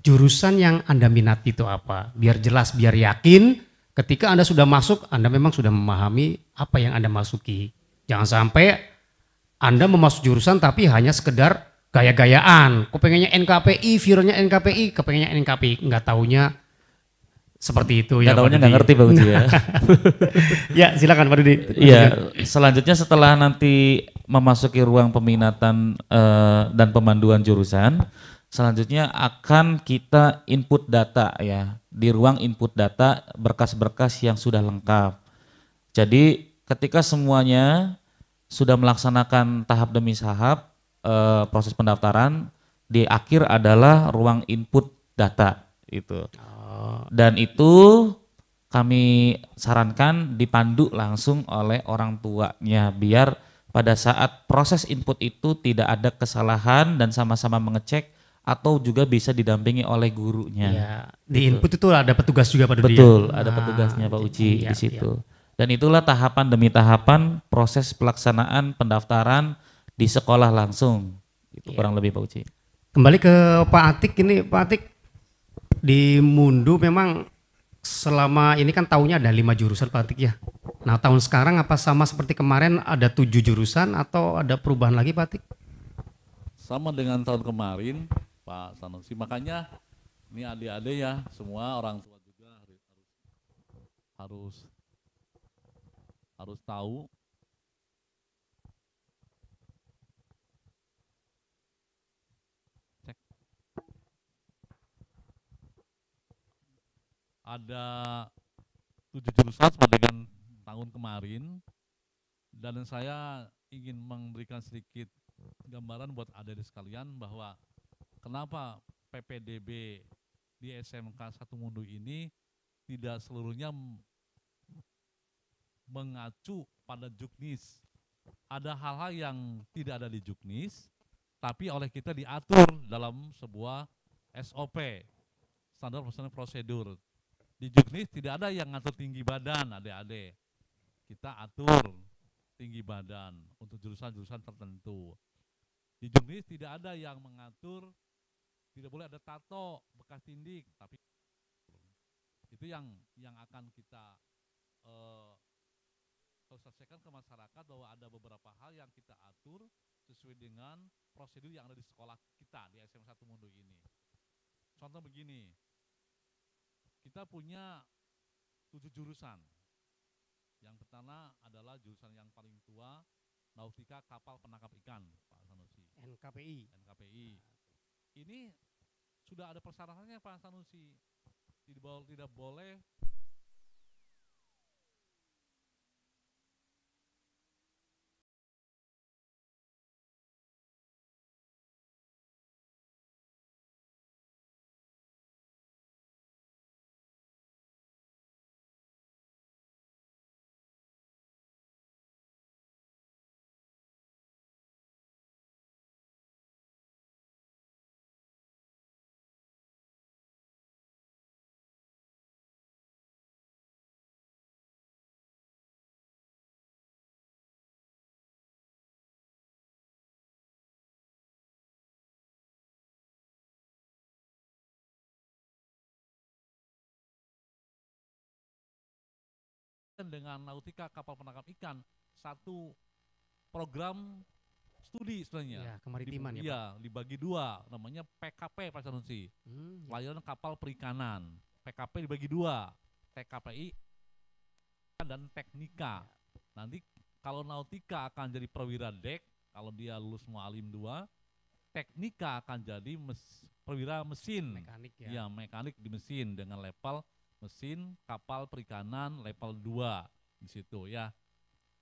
jurusan yang Anda minati itu apa. Biar jelas, biar yakin ketika Anda sudah masuk, Anda memang sudah memahami apa yang Anda masuki. Jangan sampai anda memasuk jurusan tapi hanya sekedar gaya-gayaan. Kepengennya NKPI, viralnya NKPI, kepengennya NKPI, nggak taunya seperti itu nggak ya. Tahunya nggak ngerti Pak Uji ya. ya silakan Pak Dudi. Ya Selanjutnya setelah nanti memasuki ruang peminatan uh, dan pemanduan jurusan, selanjutnya akan kita input data ya di ruang input data berkas-berkas yang sudah lengkap. Jadi ketika semuanya sudah melaksanakan tahap demi tahap e, proses pendaftaran di akhir adalah ruang input data itu oh. dan itu kami sarankan dipandu langsung oleh orang tuanya biar pada saat proses input itu tidak ada kesalahan dan sama-sama mengecek atau juga bisa didampingi oleh gurunya. Ya, di gitu. input itu ada petugas juga Betul, dia ya? Betul, ada ah, petugasnya Pak iya, Uci iya, di situ. Iya. Dan itulah tahapan demi tahapan proses pelaksanaan pendaftaran di sekolah langsung. Itu iya. kurang lebih Pak Uci. Kembali ke Pak Atik ini, Pak Atik di Mundu memang selama ini kan tahunnya ada lima jurusan Pak Atik ya. Nah tahun sekarang apa sama seperti kemarin ada tujuh jurusan atau ada perubahan lagi Pak Atik? Sama dengan tahun kemarin Pak Sanusi. Makanya ini adik-adik ya semua orang tua juga harus harus tahu cek ada tujuh jurusan sama dengan tahun kemarin dan saya ingin memberikan sedikit gambaran buat adik-adik sekalian bahwa kenapa PPDB di SMK Satu Mundu ini tidak seluruhnya mengacu pada juknis. Ada hal-hal yang tidak ada di juknis, tapi oleh kita diatur dalam sebuah SOP, standar prosedur prosedur. Di juknis tidak ada yang ngatur tinggi badan, adik-adik. Kita atur tinggi badan untuk jurusan-jurusan tertentu. Di juknis tidak ada yang mengatur tidak boleh ada tato bekas tindik, tapi itu yang yang akan kita uh, kalau saya sampaikan ke masyarakat bahwa ada beberapa hal yang kita atur sesuai dengan prosedur yang ada di sekolah kita di SMK 1 Mondo ini. Contoh begini, kita punya tujuh jurusan. Yang pertama adalah jurusan yang paling tua, Nautika Kapal Penangkap Ikan, Pak Sanusi. NKPI. NKPI. Ah, ini sudah ada persyaratannya Pak Sanusi. tidak boleh dengan nautika kapal penangkap ikan satu program studi sebenarnya. Ya, kemaritiman Dib, ya. Pak. Iya, dibagi dua, namanya PKP Pak Sanusi. Hmm, layanan kapal perikanan. PKP dibagi dua, TKPI dan teknika. Ya. Nanti kalau nautika akan jadi perwira dek, kalau dia lulus alim dua, teknika akan jadi mes, perwira mesin. Mekanik ya. Ya, mekanik di mesin dengan level mesin kapal perikanan level 2 di situ ya.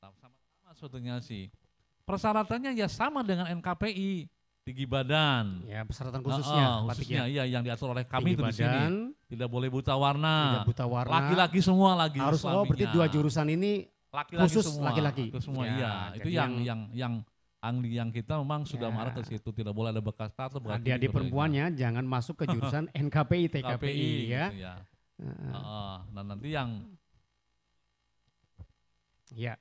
Sama-sama sebetulnya sih. Persyaratannya ya sama dengan NKPI, tinggi badan. Ya, persyaratan khususnya. Nah, uh, khususnya ya. yang diatur oleh kami tinggi itu badan, di sini. Tidak boleh buta warna. Tidak buta warna. Laki-laki semua lagi Harus oh berarti dua jurusan ini laki-laki khusus laki-laki. Itu semua ya, iya. Itu yang yang yang Angli yang kita memang sudah ya. marah ke situ tidak boleh ada bekas tato. Adik-adik gitu. perempuannya jangan masuk ke jurusan NKPI TKPI KPI, ya. Gitu ya. Uh, nah nanti yang ya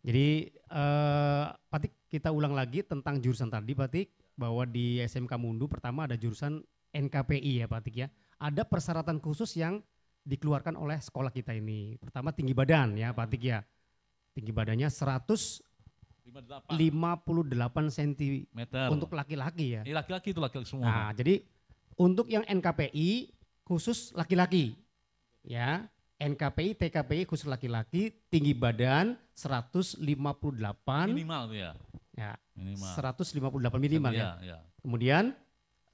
jadi uh, Patik kita ulang lagi tentang jurusan tadi Patik bahwa di SMK Mundu pertama ada jurusan NKPI ya Patik ya ada persyaratan khusus yang dikeluarkan oleh sekolah kita ini pertama tinggi badan ya hmm. Patik ya tinggi badannya 100 58, 58 cm Meter. untuk laki-laki ya. Laki-laki itu laki-laki semua. Nah, jadi untuk yang NKPI khusus laki-laki. Ya, NKPI, TKPI khusus laki-laki, tinggi badan 158 minimal ya. Ya. Minimal. 158 minimal ya. ya. ya. Kemudian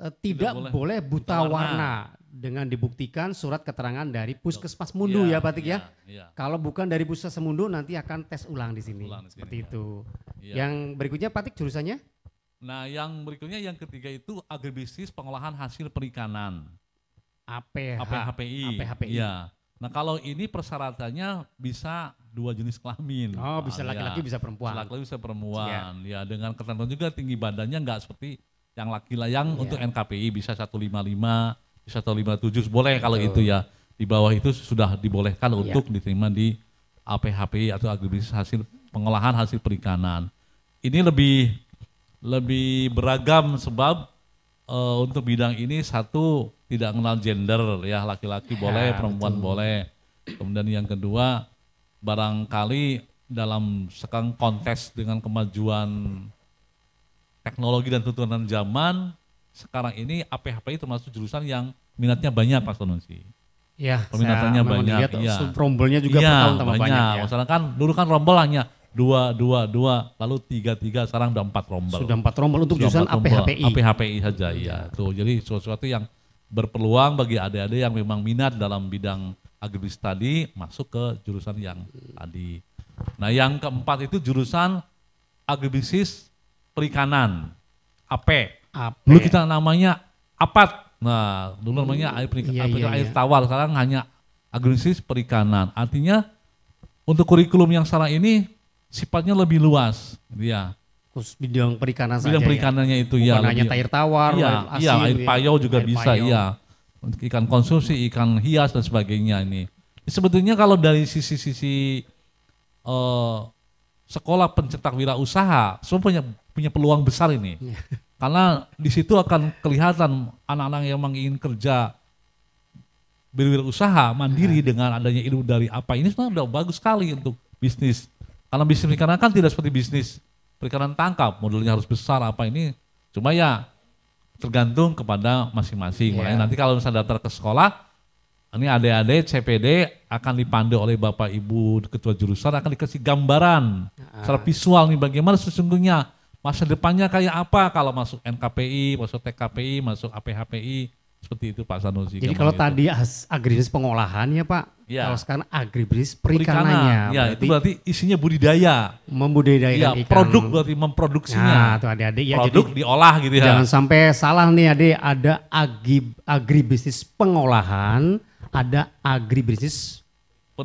eh, tidak, tidak boleh, boleh buta, buta warna. warna dengan dibuktikan surat keterangan dari Puskesmas Mundu ya, ya Batik ya. ya. Kalau bukan dari Puskesmas Mundu nanti akan tes ulang di sini. Ulang di sini Seperti ya. itu. Ya. Yang berikutnya Patik jurusannya? Nah, yang berikutnya yang ketiga itu agribisnis pengolahan hasil perikanan. APH. APHPI. APHPI. Ya. Nah kalau ini persyaratannya bisa dua jenis kelamin. Oh bisa nah, laki-laki ya. bisa perempuan. Laki-laki bisa perempuan. Ya. ya dengan ketentuan juga tinggi badannya nggak seperti yang laki yang ya. untuk NKPI bisa 155, bisa 157 boleh Betul. kalau itu ya. Di bawah itu sudah dibolehkan ya. untuk diterima di APHPI atau agribisnis hasil pengolahan hasil perikanan. Ini lebih lebih beragam sebab uh, untuk bidang ini satu tidak kenal gender ya laki-laki ya, boleh perempuan betul. boleh kemudian yang kedua barangkali dalam sekarang kontes dengan kemajuan teknologi dan tuntunan zaman sekarang ini APHP termasuk jurusan yang minatnya banyak Pak Sonusi. Ya, iya, peminatannya banyak. Iya. Rombolnya juga ya, banyak. banyak ya. Masalah kan dulu kan rombolannya dua, dua, dua, lalu tiga, tiga, sekarang sudah empat rombel. Sudah empat rombel untuk jurusan APHPI. APHPI saja, iya. Ya. Tuh, jadi sesuatu yang berpeluang bagi adik-adik yang memang minat dalam bidang agribis tadi masuk ke jurusan yang tadi. Nah yang keempat itu jurusan agribisnis perikanan, AP. AP. Dulu kita namanya APAT. Nah dulu namanya hmm, air, perikanan, iya, iya, air iya. tawar, sekarang hanya agribisnis perikanan. Artinya untuk kurikulum yang sekarang ini sifatnya lebih luas, gitu ya. Khusus bidang perikanan bidang saja. Bidang perikanannya ya? itu Bukan ya. Bukan hanya air tawar, iya, air iya, asin, iya, air gitu ya, payau juga air bisa, payau. iya. Ikan konsumsi, ikan hias dan sebagainya ini. Sebetulnya kalau dari sisi-sisi uh, eh, sekolah pencetak wirausaha, semua punya punya peluang besar ini. Iya. Karena di situ akan kelihatan anak-anak yang memang ingin kerja berwirausaha mandiri iya. dengan adanya ilmu dari apa ini sebenarnya udah bagus sekali untuk bisnis karena bisnis perikanan kan tidak seperti bisnis perikanan tangkap, modulnya harus besar apa ini. Cuma ya tergantung kepada masing-masing. Yeah. nanti kalau misalnya daftar ke sekolah, ini adik-adik CPD akan dipandu oleh Bapak Ibu Ketua Jurusan akan dikasih gambaran uh. secara visual nih bagaimana sesungguhnya masa depannya kayak apa kalau masuk NKPI, masuk TKPI, masuk APHPI, seperti itu Pak Sanusi. Jadi kalau itu. tadi agribisnis ya Pak, ya. kalau sekarang agribisnis perikanannya. Perikanan. Ya, itu berarti isinya budidaya. Membudidayakan ya, ikan. Produk berarti memproduksinya. Nah, tuh adik-adik ya produk jadi, diolah gitu ya. Jangan sampai salah nih adik, ada agri, agribisnis pengolahan, ada agribisnis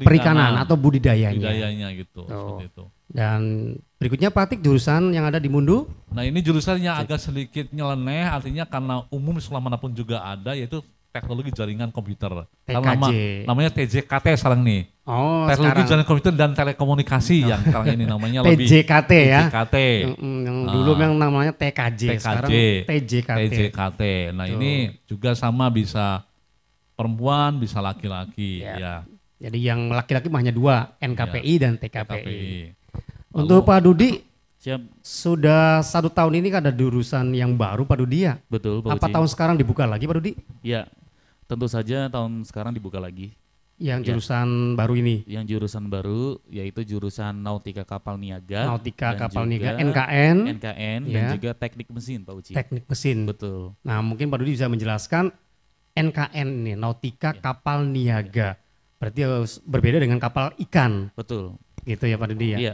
perikanan, perikanan atau budidayanya. Budidayanya gitu. Oh. Seperti itu. Dan berikutnya Patik jurusan yang ada di Mundu. Nah ini jurusannya agak sedikit nyeleneh artinya karena umum sekolah manapun juga ada yaitu teknologi jaringan komputer. TKJ. Nama, namanya TJKT sekarang nih. Oh, teknologi sekarang. jaringan komputer dan telekomunikasi oh. yang sekarang ini namanya lebih TJKT ya. TJKT. Yang nah, dulu yang namanya TKJ, TKJ sekarang TJKT. TJKT. Nah, Tuh. ini juga sama bisa perempuan bisa laki-laki ya. ya. Jadi yang laki-laki hanya dua, NKPI ya, dan TKPI. TKPI. Untuk Pak Dudi, siap. sudah satu tahun ini kan ada jurusan yang baru Pak Dudi ya? Betul Pak Apa Uji. tahun sekarang dibuka lagi Pak Dudi? Ya, tentu saja tahun sekarang dibuka lagi. Yang iya. jurusan ya. baru ini? Yang jurusan baru yaitu jurusan Nautika Kapal Niaga. Nautika Kapal Niaga, NKN. NKN ya. dan iya. juga teknik mesin Pak Uci. Teknik mesin. Betul. Nah mungkin Pak Dudi bisa menjelaskan NKN ini, Nautika ya. Kapal Niaga. Ya Berarti eh, berbeda dengan kapal ikan. Betul. Gitu ya Pak Dudi ya. Iya.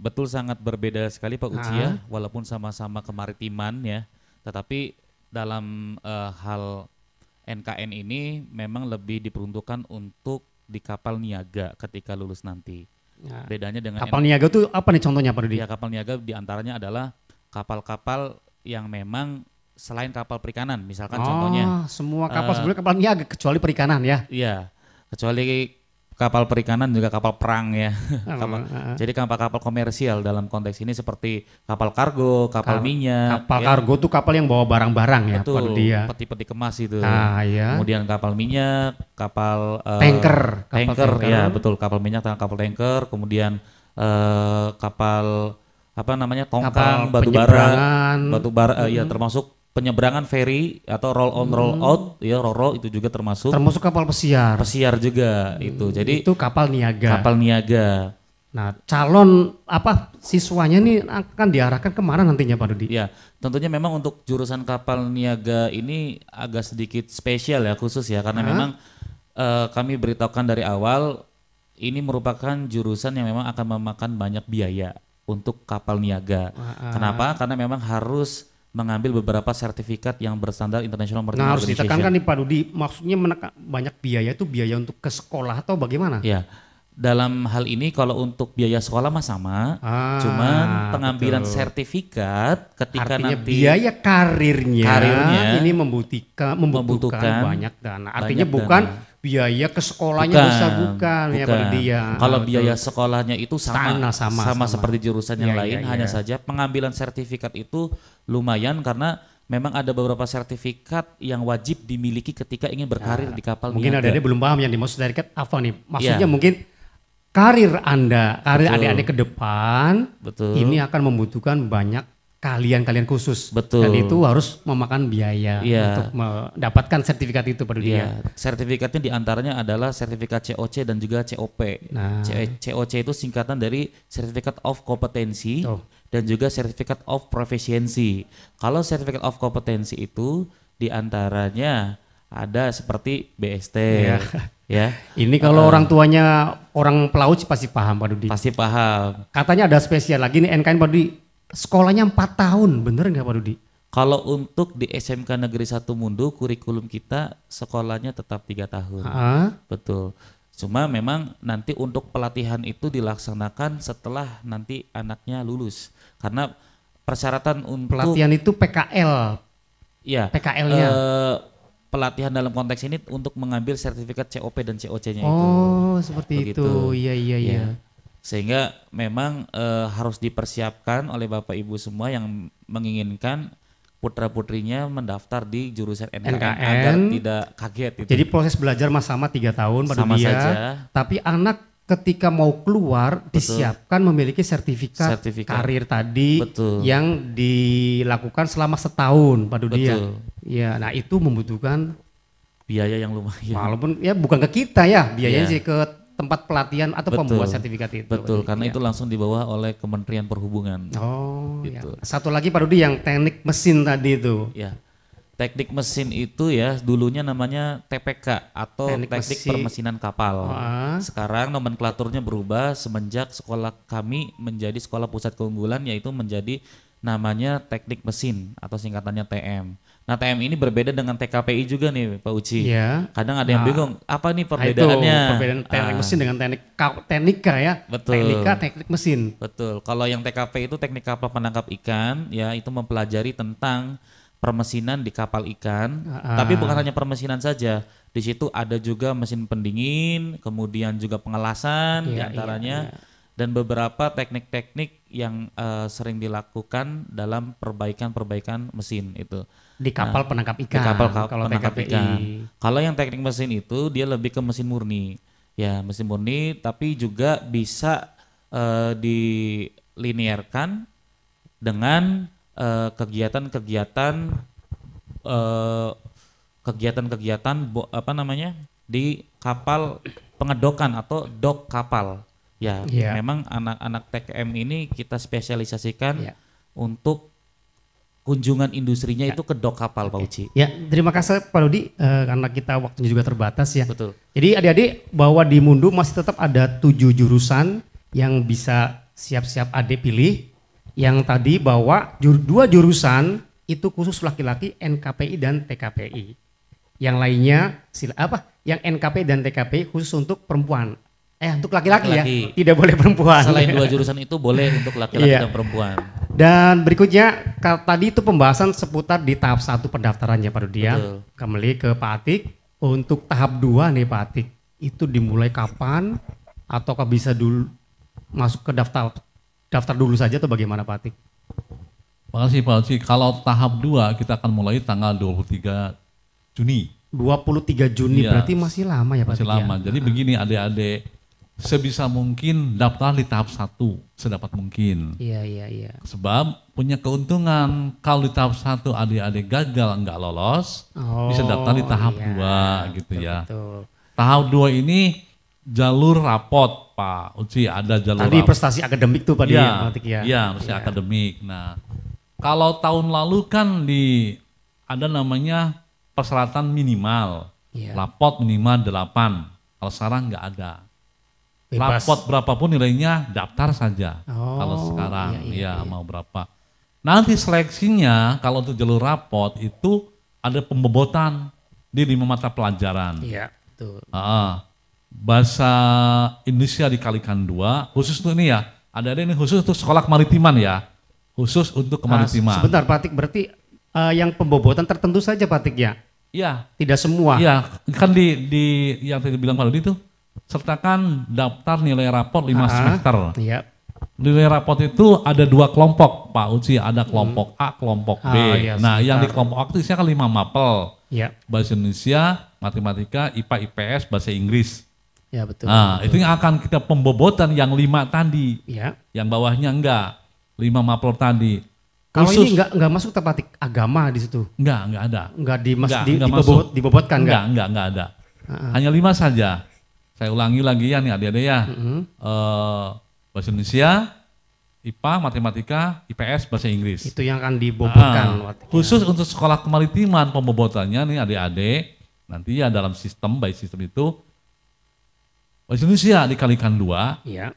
Betul sangat berbeda sekali Pak Uci ya, walaupun sama-sama kemaritiman ya, tetapi dalam uh, hal NKN ini memang lebih diperuntukkan untuk di kapal niaga ketika lulus nanti. Nah, Bedanya dengan kapal niaga itu apa nih contohnya Pak Dudi? Ya kapal niaga diantaranya adalah kapal-kapal yang memang selain kapal perikanan, misalkan oh, contohnya. Semua kapal uh, kapal niaga kecuali perikanan ya? Iya Kecuali kapal perikanan juga kapal perang ya. kapal, uh, Jadi kapal-kapal komersial dalam konteks ini seperti kapal kargo, kapal Ka minyak. Kapal ya. kargo itu kapal yang bawa barang-barang ya. itu Peti-peti kemas itu. Ah iya. Kemudian kapal minyak, kapal uh, tanker, kapal tanker, tanker ya betul kapal minyak dan kapal tanker. Kemudian uh, kapal apa namanya tongkang, batu bara, batu bara, uh, ya termasuk penyeberangan ferry atau roll on hmm. roll out ya roro itu juga termasuk termasuk kapal pesiar pesiar juga hmm. itu jadi itu kapal niaga kapal niaga nah calon apa siswanya ini akan diarahkan kemana nantinya Pak Dudi? Ya tentunya memang untuk jurusan kapal niaga ini agak sedikit spesial ya khusus ya karena Hah? memang uh, kami beritahukan dari awal ini merupakan jurusan yang memang akan memakan banyak biaya untuk kapal niaga. Uh, uh. Kenapa? Karena memang harus mengambil beberapa sertifikat yang berstandar internasional Nah harus ditekankan nih Pak Dudi, maksudnya menekan, banyak biaya itu biaya untuk ke sekolah atau bagaimana? Ya, dalam hal ini kalau untuk biaya sekolah mah sama, ah, cuman pengambilan betul. sertifikat ketika artinya nanti biaya karirnya, karirnya ini membutuhkan, membutuhkan, membutuhkan banyak dana. Artinya banyak bukan dana biaya ke sekolahnya bukan, besar bukan, bukan. ya pada dia. Kalau nah, biaya sekolahnya itu sama, sama, sama sama seperti jurusan yang ya, lain, ya, hanya ya. saja pengambilan sertifikat itu lumayan karena memang ada beberapa sertifikat yang wajib dimiliki ketika ingin berkarir ya. di kapal. Mungkin ada yang belum paham yang dimaksud sertifikat apa nih? Iya. Maksudnya ya. mungkin karir Anda, karir adik-adik ke depan Betul. ini akan membutuhkan banyak kalian-kalian khusus. Betul. Dan itu harus memakan biaya yeah. untuk mendapatkan sertifikat itu pada dia. Iya. Yeah. Sertifikatnya diantaranya adalah sertifikat COC dan juga COP. Nah. COC eh, itu singkatan dari sertifikat of Competency oh. dan juga sertifikat of Proficiency. Kalau sertifikat of Competency itu diantaranya ada seperti BST. Yeah. ya. Ini kalau uh, orang tuanya orang pelaut pasti paham Pak Dudi. Pasti paham. Katanya ada spesial lagi nih NKN Pak Dudi sekolahnya 4 tahun, bener nggak Pak Dudi? Kalau untuk di SMK Negeri Satu Mundu, kurikulum kita sekolahnya tetap tiga tahun. Ha Betul. Cuma memang nanti untuk pelatihan itu dilaksanakan setelah nanti anaknya lulus. Karena persyaratan untuk pelatihan itu PKL. Iya. PKL-nya. Uh, eh, pelatihan dalam konteks ini untuk mengambil sertifikat COP dan COC-nya oh, itu. Oh, seperti Begitu. itu. Iya, iya, iya. iya sehingga memang e, harus dipersiapkan oleh bapak ibu semua yang menginginkan putra putrinya mendaftar di jurusan NKN, NKN agar tidak kaget. Itu. Jadi proses belajar mas sama tiga tahun pada sama dia, ya. saja. tapi anak ketika mau keluar Betul. disiapkan memiliki sertifikat, sertifikat. karir tadi Betul. yang dilakukan selama setahun pada ya. Betul. dia. Ya, nah itu membutuhkan biaya yang lumayan. Walaupun ya bukan ke kita ya, biayanya yeah. sih ke tempat pelatihan atau betul, pembuat sertifikat itu. Betul, karena ya. itu langsung dibawa oleh Kementerian Perhubungan. Oh, ya. gitu. ya. Satu lagi Pak Rudi yang teknik mesin tadi itu. Ya. Teknik mesin itu ya dulunya namanya TPK atau teknik, teknik mesin. permesinan kapal. Ah. Sekarang nomenklaturnya berubah semenjak sekolah kami menjadi sekolah pusat keunggulan yaitu menjadi namanya teknik mesin atau singkatannya TM. Nah TM ini berbeda dengan TKPI juga nih Pak Uci. Iya. Kadang ada yang nah, bingung, apa nih ah, perbedaannya? Itu, perbedaan teknik ah. mesin dengan teknik teknika ya. Betul. Teknika teknik mesin. Betul. Kalau yang TKP itu teknik kapal penangkap ikan, ya itu mempelajari tentang permesinan di kapal ikan. Ah, ah. Tapi bukan hanya permesinan saja. Di situ ada juga mesin pendingin, kemudian juga pengelasan ya, diantaranya. Iya, iya, iya dan beberapa teknik-teknik yang uh, sering dilakukan dalam perbaikan-perbaikan mesin itu di kapal nah, penangkap ikan. Di kapal ka kalau penangkap PKPI. ikan. Kalau yang teknik mesin itu dia lebih ke mesin murni. Ya, mesin murni tapi juga bisa uh, diliniarkan dengan eh, kegiatan-kegiatan uh, kegiatan-kegiatan uh, apa namanya? di kapal pengedokan atau dok kapal. Ya, yeah. memang anak-anak TKM ini kita spesialisasikan yeah. untuk kunjungan industrinya ya. itu ke dok kapal Pak Uci. Ya, terima kasih Pak Rudi uh, eh, karena kita waktunya juga terbatas ya. Betul. Jadi adik-adik bahwa di Mundu masih tetap ada tujuh jurusan yang bisa siap-siap adik pilih. Yang tadi bahwa jur, dua jurusan itu khusus laki-laki NKPI dan TKPI. Yang lainnya sila apa? Yang NKP dan TKPI khusus untuk perempuan. Eh untuk laki-laki ya, tidak boleh perempuan. Selain dua jurusan itu boleh untuk laki-laki iya. dan perempuan. Dan berikutnya tadi itu pembahasan seputar di tahap satu pendaftarannya Pak Rudian. Ya. Kembali ke Pak Atik. Untuk tahap dua nih Pak Atik, itu dimulai kapan? Ataukah bisa dulu masuk ke daftar daftar dulu saja atau bagaimana Pak Atik? Makasih Pak Atik. Kalau tahap dua kita akan mulai tanggal 23 Juni. 23 Juni iya, berarti masih lama ya Pak Masih ya? lama. Ya? Jadi begini adik-adik sebisa mungkin daftar di tahap satu sedapat mungkin. Iya iya iya. Sebab punya keuntungan kalau di tahap satu adik-adik gagal nggak lolos oh, bisa daftar di oh, tahap iya, dua gitu ya. Betul. Tahap dua ini jalur rapot Pak Uci ada jalur. Tadi rapot. prestasi akademik tuh Pak. Iya, ya, Iya ya, prestasi ya. akademik. Nah kalau tahun lalu kan di ada namanya persyaratan minimal. Ya. Rapot minimal 8. Kalau sekarang nggak ada Bebas. Rapot berapapun nilainya daftar saja. Oh, kalau sekarang iya, iya, ya iya. mau berapa. Nanti seleksinya kalau untuk jalur rapot itu ada pembobotan di lima mata pelajaran. Iya, betul. Uh, bahasa Indonesia dikalikan dua, khusus untuk ini ya. Ada ada ini khusus untuk sekolah kemaritiman ya. Khusus untuk ah, kemaritiman. Nah, sebentar Patik, berarti uh, yang pembobotan tertentu saja Patik ya? Iya. Tidak semua. Iya, kan di di yang tadi bilang Pak itu sertakan daftar nilai raport 5 Aha, semester. Iya. Nilai rapor itu ada dua kelompok, Pak Uci. Ada hmm. kelompok hmm. A, kelompok B. Ah, iya, nah, yang di kelompok A itu kan 5 mapel. Iya. Bahasa Indonesia, Matematika, IPA, IPS, Bahasa Inggris. Ya, betul. Nah, betul. itu yang akan kita pembobotan yang lima tadi. Iya. Yang bawahnya enggak. Lima mapel tadi. Kalau ini enggak enggak masuk tertatik agama di situ. Enggak, enggak ada. Enggak di enggak, di, enggak dibobot, dibobotkan enggak? Enggak, enggak, enggak ada. Uh -uh. Hanya lima saja saya ulangi lagi ya nih adik-adik ya. Mm-hmm. Uh, bahasa Indonesia, IPA, Matematika, IPS, Bahasa Inggris. Itu yang akan dibobotkan. Nah, khusus untuk sekolah kemaritiman pembobotannya nih adik-adik, nanti ya dalam sistem, baik sistem itu, Bahasa Indonesia dikalikan dua, yeah.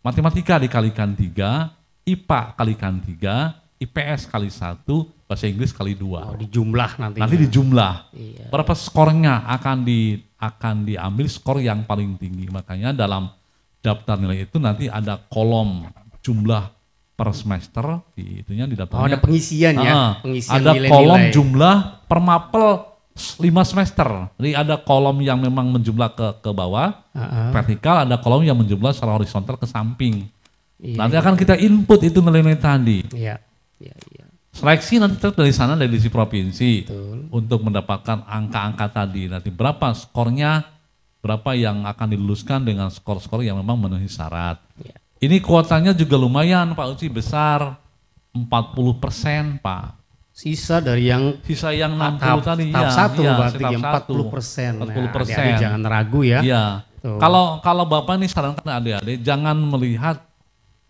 Matematika dikalikan tiga, IPA kalikan tiga, IPS kali satu, bahasa Inggris kali dua. Oh, dijumlah nanti. Nanti dijumlah. Iya. Berapa skornya akan di akan diambil skor yang paling tinggi. Makanya dalam daftar nilai itu nanti ada kolom jumlah per semester di itunya di daftar. Oh, ada pengisian ya, uh, pengisian ada nilai -nilai. kolom jumlah per mapel lima semester. Jadi ada kolom yang memang menjumlah ke ke bawah, uh ah, -huh. Ah. vertikal ada kolom yang menjumlah secara horizontal ke samping. Iya, Nanti iya. akan kita input itu nilai-nilai tadi. Iya. Ya, ya. Seleksi nanti dari sana dari si provinsi Betul. untuk mendapatkan angka-angka tadi. Nanti berapa skornya, berapa yang akan diluluskan dengan skor-skor yang memang memenuhi syarat. Ya. Ini kuotanya juga lumayan Pak Uci, besar 40 persen Pak. Sisa dari yang sisa yang 60 ah, tahap, tadi ya. Satu ya, berarti 40 persen. 40 nah, persen. jangan ragu ya. Iya. Kalau kalau Bapak ini sarankan adik-adik jangan melihat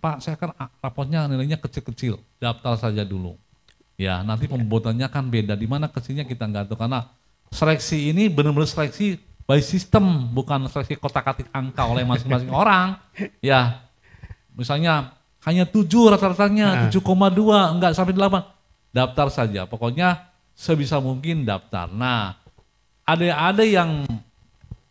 Pak saya kan ah, rapotnya nilainya kecil-kecil, daftar saja dulu. Ya nanti iya. pembuatannya kan beda, di mana kecilnya kita nggak tahu karena seleksi ini benar-benar seleksi by system, bukan seleksi kotak-katik angka oleh masing-masing orang. Ya misalnya hanya 7 rata-ratanya, nah. koma dua nggak sampai delapan Daftar saja, pokoknya sebisa mungkin daftar. Nah ada ada yang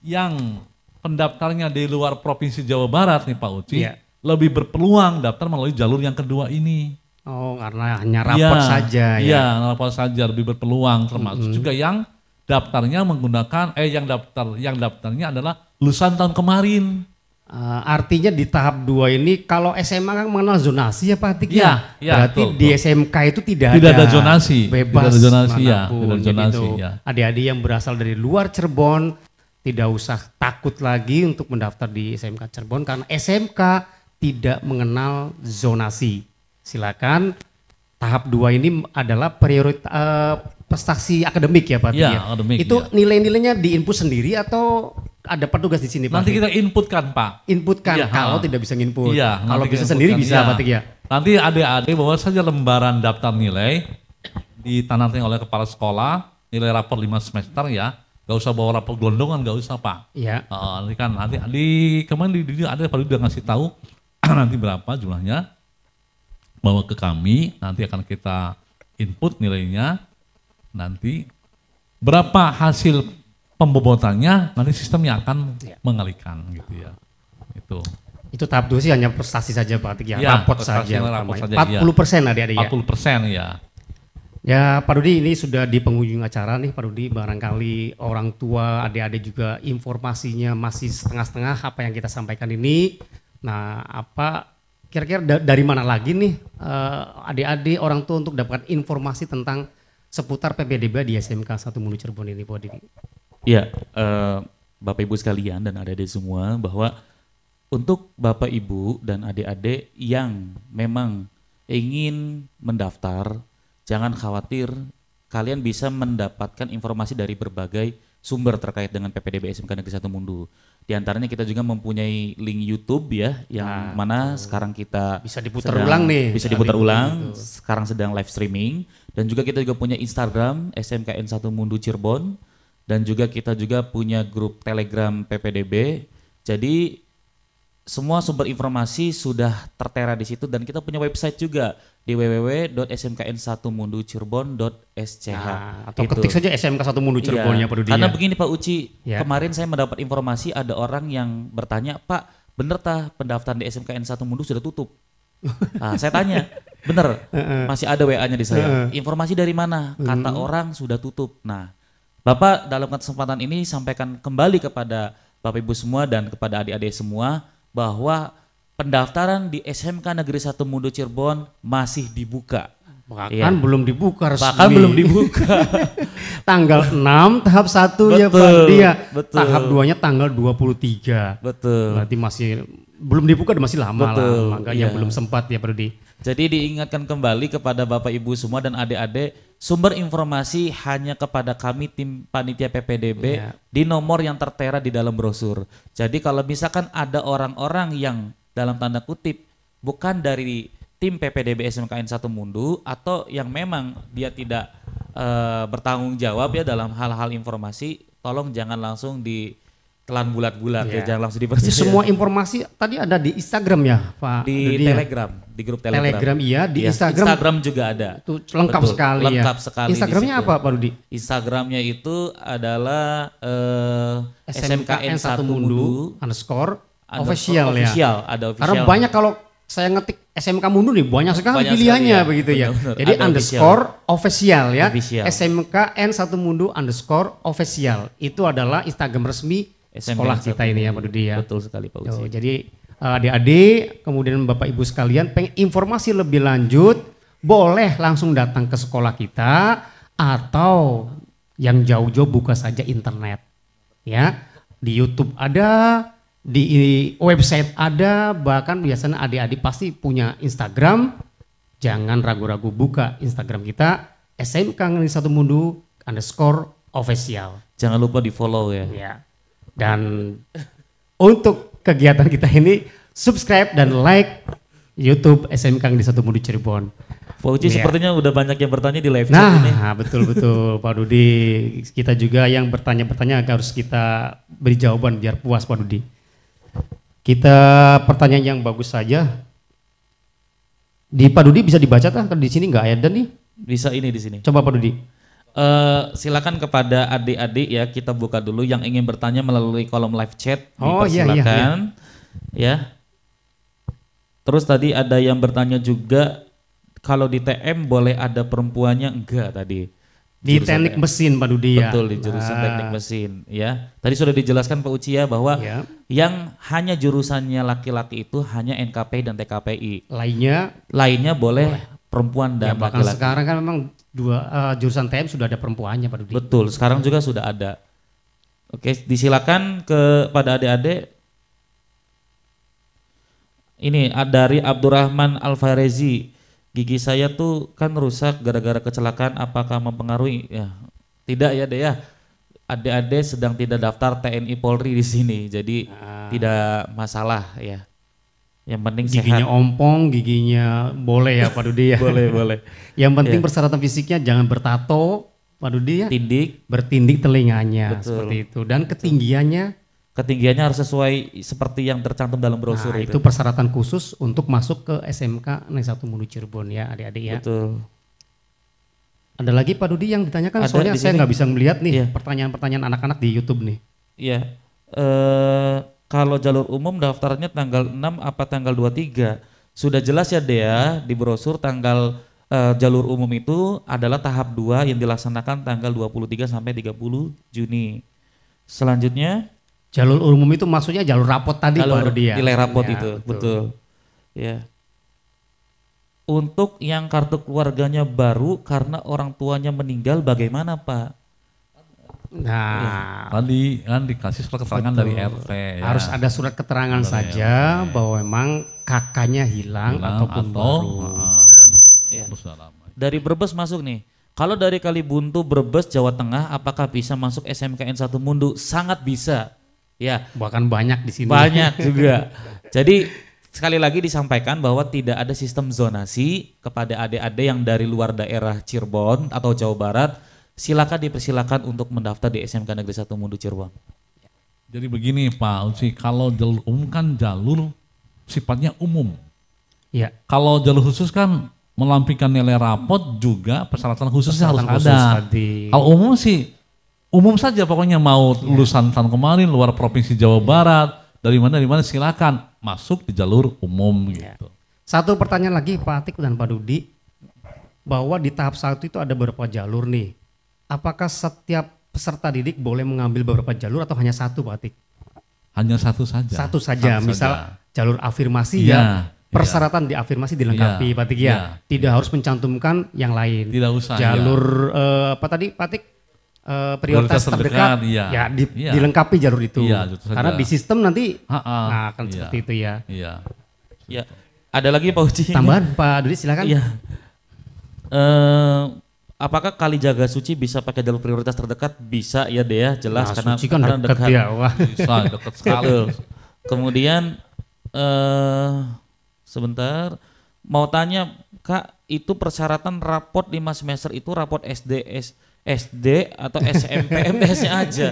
yang pendaftarnya di luar provinsi Jawa Barat nih Pak Uci. Yeah lebih berpeluang daftar melalui jalur yang kedua ini. Oh, karena hanya rapor ya, saja ya. Iya, rapor saja lebih berpeluang termasuk mm -hmm. juga yang daftarnya menggunakan eh yang daftar yang daftarnya adalah lulusan tahun kemarin. Uh, artinya di tahap dua ini kalau SMA kan mengenal zonasi ya Pak Atik iya, ya? ya? Berarti betul, di SMK itu tidak, tidak ada, ada zonasi. Bebas tidak ada zonasi ya, tidak ada gitu. zonasi ya. Adik-adik yang berasal dari luar Cirebon tidak usah takut lagi untuk mendaftar di SMK Cirebon karena SMK tidak mengenal zonasi. Silakan tahap dua ini adalah prioritas uh, prestasi akademik ya Pak. Ya, akademik. Itu ya. nilai-nilainya diinput sendiri atau ada petugas di sini Pak? Nanti kita inputkan Pak. Inputkan ya, kalau ha. tidak bisa nginput. Ya, kalau bisa sendiri bisa ya. Pak ya. Nanti ada adik bawa saja lembaran daftar nilai ditandatangani oleh kepala sekolah nilai rapor 5 semester ya gak usah bawa rapor gelondongan gak usah pak iya uh, nanti kan nanti di kemarin di, dunia ada Pak udah ngasih tahu nanti berapa jumlahnya bawa ke kami nanti akan kita input nilainya nanti berapa hasil pembobotannya nanti sistemnya akan ya. mengalihkan gitu ya itu itu tahap dua sih hanya prestasi saja Pak Tiga ya, iya, rapot saja, iya. empat puluh persen adik-adik ya puluh persen ya Ya Pak Rudi ini sudah di pengunjung acara nih Pak Rudi barangkali orang tua adik-adik juga informasinya masih setengah-setengah apa yang kita sampaikan ini Nah, apa kira-kira da dari mana lagi nih eh, adik-adik uh, orang tua untuk dapat informasi tentang seputar PPDB di SMK 1 Mulu Cirebon ini, Bu Diki? Ya uh, eh, Bapak Ibu sekalian dan adik-adik semua bahwa untuk Bapak Ibu dan adik-adik yang memang ingin mendaftar, jangan khawatir kalian bisa mendapatkan informasi dari berbagai sumber terkait dengan PPDB SMK Negeri 1 Mundu. Di antaranya kita juga mempunyai link YouTube ya yang nah, mana tuh. sekarang kita bisa diputar sedang, ulang nih. Bisa ah, diputar ulang. Itu. Sekarang sedang live streaming dan juga kita juga punya Instagram SMKN 1 Mundu Cirebon dan juga kita juga punya grup Telegram PPDB. Jadi semua sumber informasi sudah tertera di situ dan kita punya website juga di www.smkn1munducirebon.sch nah, atau gitu. ketik saja SMK 1 Mundu iya. Cirebonnya iya, Karena ya. begini Pak Uci, ya. kemarin saya mendapat informasi ada orang yang bertanya, "Pak, benar tak pendaftaran di SMKN 1 Mundu sudah tutup?" nah, saya tanya, "Bener, masih ada WA-nya di saya. Informasi dari mana?" Kata orang sudah tutup. Nah, Bapak dalam kesempatan ini sampaikan kembali kepada Bapak Ibu semua dan kepada adik-adik semua bahwa pendaftaran di SMK Negeri 1 Mundo Cirebon masih dibuka. Bahkan ya. belum dibuka resmi. Bahkan belum dibuka. tanggal 6 tahap 1 betul, ya Pak Dia. Betul. Tahap 2-nya tanggal 23. Betul. Berarti masih belum dibuka masih lama Betul, lah makanya iya. belum sempat ya Perdi. jadi diingatkan kembali kepada bapak ibu semua dan adik-adik sumber informasi hanya kepada kami tim panitia PPDB iya. di nomor yang tertera di dalam brosur jadi kalau misalkan ada orang-orang yang dalam tanda kutip bukan dari tim PPDB SMKN 1 Mundu atau yang memang dia tidak e, bertanggung jawab ya dalam hal-hal informasi tolong jangan langsung di telan bulat-bulat yeah. ya iya, jangan langsung dipercaya. Semua informasi tadi ada di Instagram ya Pak? Di ya? Telegram, di grup Telegram. Telegram iya, di iya. Instagram. Instagram juga ada. Itu lengkap Betul, sekali lengkap ya. Lengkap sekali. Instagramnya apa Pak Rudi? Instagramnya itu adalah uh, eh, SMKN Satu Mundu underscore official, ya. Official, ada official. Karena banyak kalau saya ngetik SMK Mundu nih banyak sekali banyak pilihannya sekali, ya. begitu benar, ya. Jadi ada underscore official, official ya. Official. smkn 1 Mundu underscore official. Itu adalah Instagram resmi SMP sekolah ya, kita ini ya Pak Dudi ya. Betul sekali Pak Uci. Oh, jadi eh, adik-adik kemudian Bapak Ibu sekalian pengen informasi lebih lanjut boleh langsung datang ke sekolah kita atau yang jauh-jauh buka saja internet ya di YouTube ada di website ada bahkan biasanya adik-adik pasti punya Instagram jangan ragu-ragu buka Instagram kita SMK Ngeri Satu Mundu underscore official jangan lupa di follow ya, ya. Dan untuk kegiatan kita ini subscribe dan like YouTube SMK Kang Satu Mundi Cirebon. Pak Uci ya. sepertinya udah banyak yang bertanya di live nah, chat ini. Nah, betul betul Pak Dudi. Kita juga yang bertanya-bertanya harus kita beri jawaban biar puas Pak Dudi. Kita pertanyaan yang bagus saja. Di Pak Dudi bisa dibaca kan? Di sini nggak ada nih. Bisa ini di sini. Coba Pak Dudi. Uh, silakan kepada adik-adik ya kita buka dulu yang ingin bertanya melalui kolom live chat. Oh iya iya. iya. Ya. Terus tadi ada yang bertanya juga kalau di TM boleh ada perempuannya enggak tadi? Di teknik TM. mesin Pak Dudi ya. Betul di jurusan nah. teknik mesin ya. Tadi sudah dijelaskan Pak Uci ya bahwa ya. yang hanya jurusannya laki-laki itu hanya NKP dan TKPI. Lainnya lainnya boleh, boleh. perempuan dan ya, laki-laki. Ya, sekarang kan memang dua uh, jurusan TM sudah ada perempuannya pada Betul, sekarang juga sudah ada. Oke, disilakan kepada adik-adik. Ini dari Abdurrahman Alfarezi. Gigi saya tuh kan rusak gara-gara kecelakaan. Apakah mempengaruhi? Ya, tidak ya, deh ya. Adik-adik sedang tidak daftar TNI Polri di sini, jadi ah. tidak masalah ya. Yang penting giginya sehat. ompong, giginya boleh ya Pak Dudi ya. boleh, boleh. Yang penting yeah. persyaratan fisiknya jangan bertato, Pak Dudi ya. Tindik. Bertindik telinganya Betul. seperti itu dan ketinggiannya ketinggiannya harus sesuai seperti yang tercantum dalam brosur nah, itu. ya. persyaratan khusus untuk masuk ke SMK Negeri 1 Mulu Cirebon ya adik-adik ya. Betul. Ada lagi Pak Dudi yang ditanyakan Ada soalnya di saya nggak bisa melihat nih iya. pertanyaan-pertanyaan yeah. anak-anak di YouTube nih. Iya. Uh, kalau jalur umum daftarnya tanggal 6 apa tanggal 23? Sudah jelas ya Dea di brosur tanggal e, jalur umum itu adalah tahap 2 yang dilaksanakan tanggal 23 sampai 30 Juni. Selanjutnya jalur umum itu maksudnya jalur rapot tadi jalur baru ya? dia. Nilai rapot ya, itu, betul. betul. Ya. Untuk yang kartu keluarganya baru karena orang tuanya meninggal bagaimana, Pak? Nah, tadi iya. kan, kan dikasih surat keterangan betul. dari RT. Ya. Harus ada surat keterangan dari saja RT. Ya. bahwa memang kakaknya hilang, hilang atau, baru. Nah, dan ya. Dari Brebes masuk nih. Kalau dari Kalibuntu Brebes Jawa Tengah apakah bisa masuk SMKN 1 Mundu? Sangat bisa. Ya, bahkan banyak di sini. Banyak juga. Jadi sekali lagi disampaikan bahwa tidak ada sistem zonasi kepada adik-adik yang dari luar daerah Cirebon atau Jawa Barat silakan dipersilakan untuk mendaftar di SMK Negeri 1 Mundu Cirebon. Jadi begini Pak Uci, kalau jalur umum kan jalur sifatnya umum. Ya. Kalau jalur khusus kan melampikan nilai rapot juga persyaratan khusus persyaratan harus khusus ada. Tadi. Kalau umum sih umum saja pokoknya mau ya. lulusan tahun kemarin luar provinsi Jawa ya. Barat dari mana dari mana silakan masuk di jalur umum ya. gitu. Satu pertanyaan lagi Pak Atik dan Pak Dudi bahwa di tahap satu itu ada beberapa jalur nih apakah setiap peserta didik boleh mengambil beberapa jalur atau hanya satu Pak Atik? Hanya satu saja. Satu saja, satu misal saja. jalur afirmasi ya. ya persyaratan ya. di afirmasi dilengkapi ya. Pak Atik ya. ya. Tidak ya. harus mencantumkan yang lain. Tidak usah. Iya. Jalur ya. eh, apa tadi Pak Atik? Eh, prioritas, terdekat, terdekat ya, ya, di, ya dilengkapi jalur itu. Ya, Karena di sistem nanti ha -ha. nah akan ya. seperti itu ya. Iya. Ya. Ada lagi Pak Uci? Tambahan Pak Dudi silakan. Iya. Uh, Apakah kali jaga suci bisa pakai jalur prioritas terdekat? Bisa ya deh ya, jelas nah, karena suci kan karena dekat, dekat ya, wah. Bisa dekat sekali. Kemudian eh sebentar mau tanya Kak, itu persyaratan rapot 5 semester itu rapot SD SD atau SMP mts aja.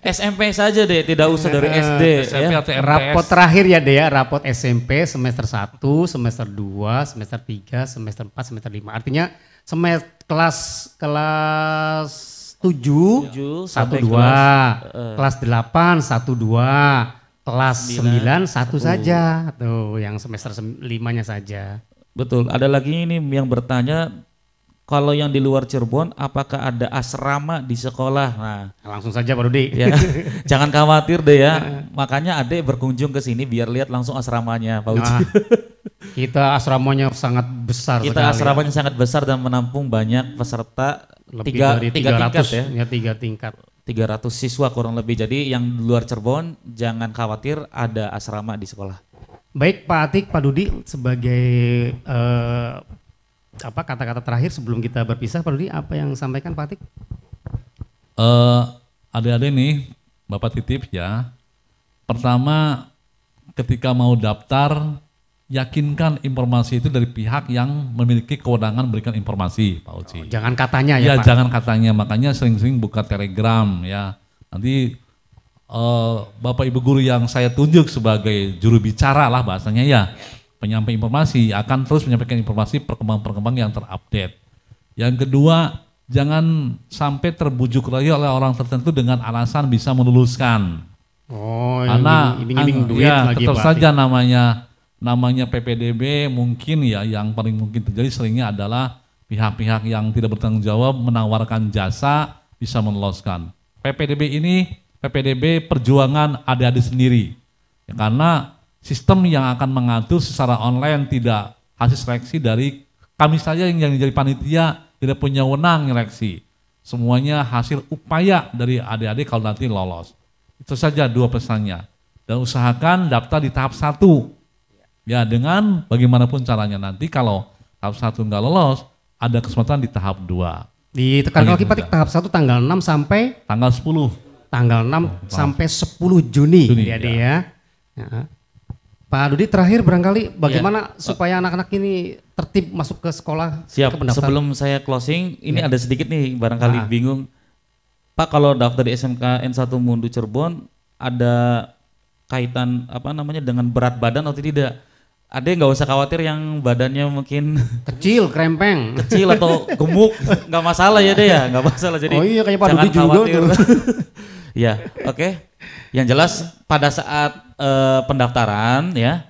SMP saja deh, tidak usah dari eh, SD SMP eh, ya. rapot terakhir ya deh ya, rapot SMP semester 1, semester 2, semester 3, semester 4, semester 5. Artinya Semester kelas kelas 7, eh. satu dua kelas 8 satu dua kelas 9, satu saja. Tuh yang semester 5-nya saja. Betul, ada lagi ini yang bertanya kalau yang di luar Cirebon, apakah ada asrama di sekolah? Nah, langsung saja Pak Rudi. Ya, jangan khawatir deh ya. Nah. Makanya Ade berkunjung ke sini biar lihat langsung asramanya, Pak Uji. Nah, kita asramanya sangat besar. Kita sekali. Ya. asramanya ya. sangat besar dan menampung banyak peserta. Lebih tiga, dari tiga 300 tingkat ya. ya. Tiga tingkat. 300 siswa kurang lebih. Jadi yang di luar Cirebon jangan khawatir ada asrama di sekolah. Baik Pak Atik, Pak Dudi sebagai uh, apa kata-kata terakhir sebelum kita berpisah Pak Rudi apa yang sampaikan Pak Tik? Uh, eh, ada adik nih Bapak titip ya. Pertama ketika mau daftar yakinkan informasi itu dari pihak yang memiliki kewenangan memberikan informasi Pak Uci. Oh, jangan katanya ya, ya Pak. jangan katanya makanya sering-sering buka telegram ya. Nanti uh, Bapak Ibu guru yang saya tunjuk sebagai juru bicara lah bahasanya ya penyampai informasi akan terus menyampaikan informasi perkembangan perkembang yang terupdate. Yang kedua, jangan sampai terbujuk lagi oleh orang tertentu dengan alasan bisa meluluskan. Oh, karena ini ini, ini duit ya, lagi tetap Pak. saja namanya namanya PPDB mungkin ya yang paling mungkin terjadi seringnya adalah pihak-pihak yang tidak bertanggung jawab menawarkan jasa bisa meloloskan. PPDB ini PPDB perjuangan adik-adik sendiri. Ya, karena sistem yang akan mengatur secara online tidak hasil seleksi dari kami saja yang, yang jadi panitia tidak punya wenang seleksi. Semuanya hasil upaya dari adik-adik kalau nanti lolos. Itu saja dua pesannya. Dan usahakan daftar di tahap satu. Ya dengan bagaimanapun caranya nanti kalau tahap satu nggak lolos, ada kesempatan di tahap dua. Ditekan lagi patik tahap satu tanggal 6 sampai? Tanggal 10. Tanggal 6 sampai 10 Juni, Juni ya. Iya. ya. ya. Pak Dudi terakhir barangkali ya. bagaimana ya. supaya anak-anak ini tertib masuk ke sekolah Siap. Ke Sebelum saya closing, ini ya. ada sedikit nih barangkali nah. bingung. Pak kalau daftar di SMK N1 Mundu Cirebon ada kaitan apa namanya dengan berat badan atau tidak? Ada yang nggak usah khawatir yang badannya mungkin kecil, krempeng, kecil atau gemuk, nggak masalah ya deh ya, nggak masalah. Jadi oh iya kayak Pak Dudi juga. ya, oke. Okay. Yang jelas pada saat uh, pendaftaran ya,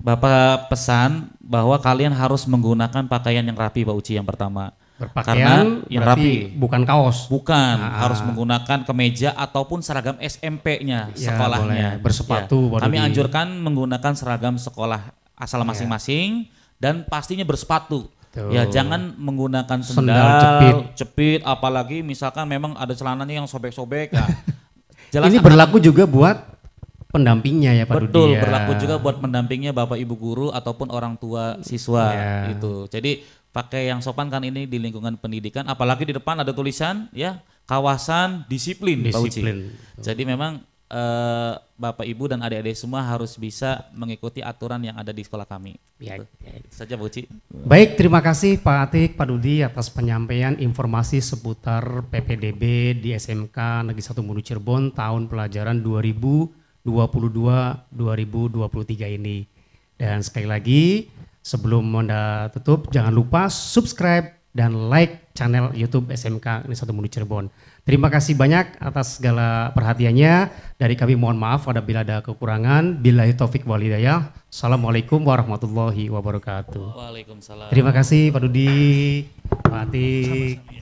Bapak pesan bahwa kalian harus menggunakan pakaian yang rapi Pak Uci yang pertama. Berpakaian Karena yang rapi, bukan kaos. Bukan, ah. harus menggunakan kemeja ataupun seragam SMP-nya ya, sekolahnya. Boleh. Ya, bersepatu. Ya. Kami di... anjurkan menggunakan seragam sekolah asal ya. masing-masing ya. dan pastinya bersepatu. Tuh. Ya jangan menggunakan sendal, sendal cepit. cepit, apalagi misalkan memang ada celananya yang sobek-sobek. Ya. Jelas ini berlaku juga buat pendampingnya ya Pak Betul, Dudi ya. berlaku juga buat pendampingnya Bapak Ibu guru ataupun orang tua siswa ya. itu. Jadi pakai yang sopan kan ini di lingkungan pendidikan apalagi di depan ada tulisan ya kawasan disiplin, disiplin. Pak Uci. Jadi memang uh, Bapak Ibu dan adik-adik semua harus bisa mengikuti aturan yang ada di sekolah kami. Ya, gitu. ya, ya. saja Bu Uci. Baik, terima kasih Pak Atik, Pak Dudi atas penyampaian informasi seputar PPDB di SMK Negeri 1 Mulu Cirebon tahun pelajaran 2022-2023 ini. Dan sekali lagi, sebelum Anda tutup, jangan lupa subscribe dan like channel YouTube SMK Negeri 1 Mulu Cirebon. Terima kasih banyak atas segala perhatiannya. Dari kami mohon maaf apabila ada kekurangan. Bila taufik walidayah. Assalamualaikum warahmatullahi wabarakatuh. Waalaikumsalam. Terima kasih Pak Dudi, Pak Atik. Sama-sama.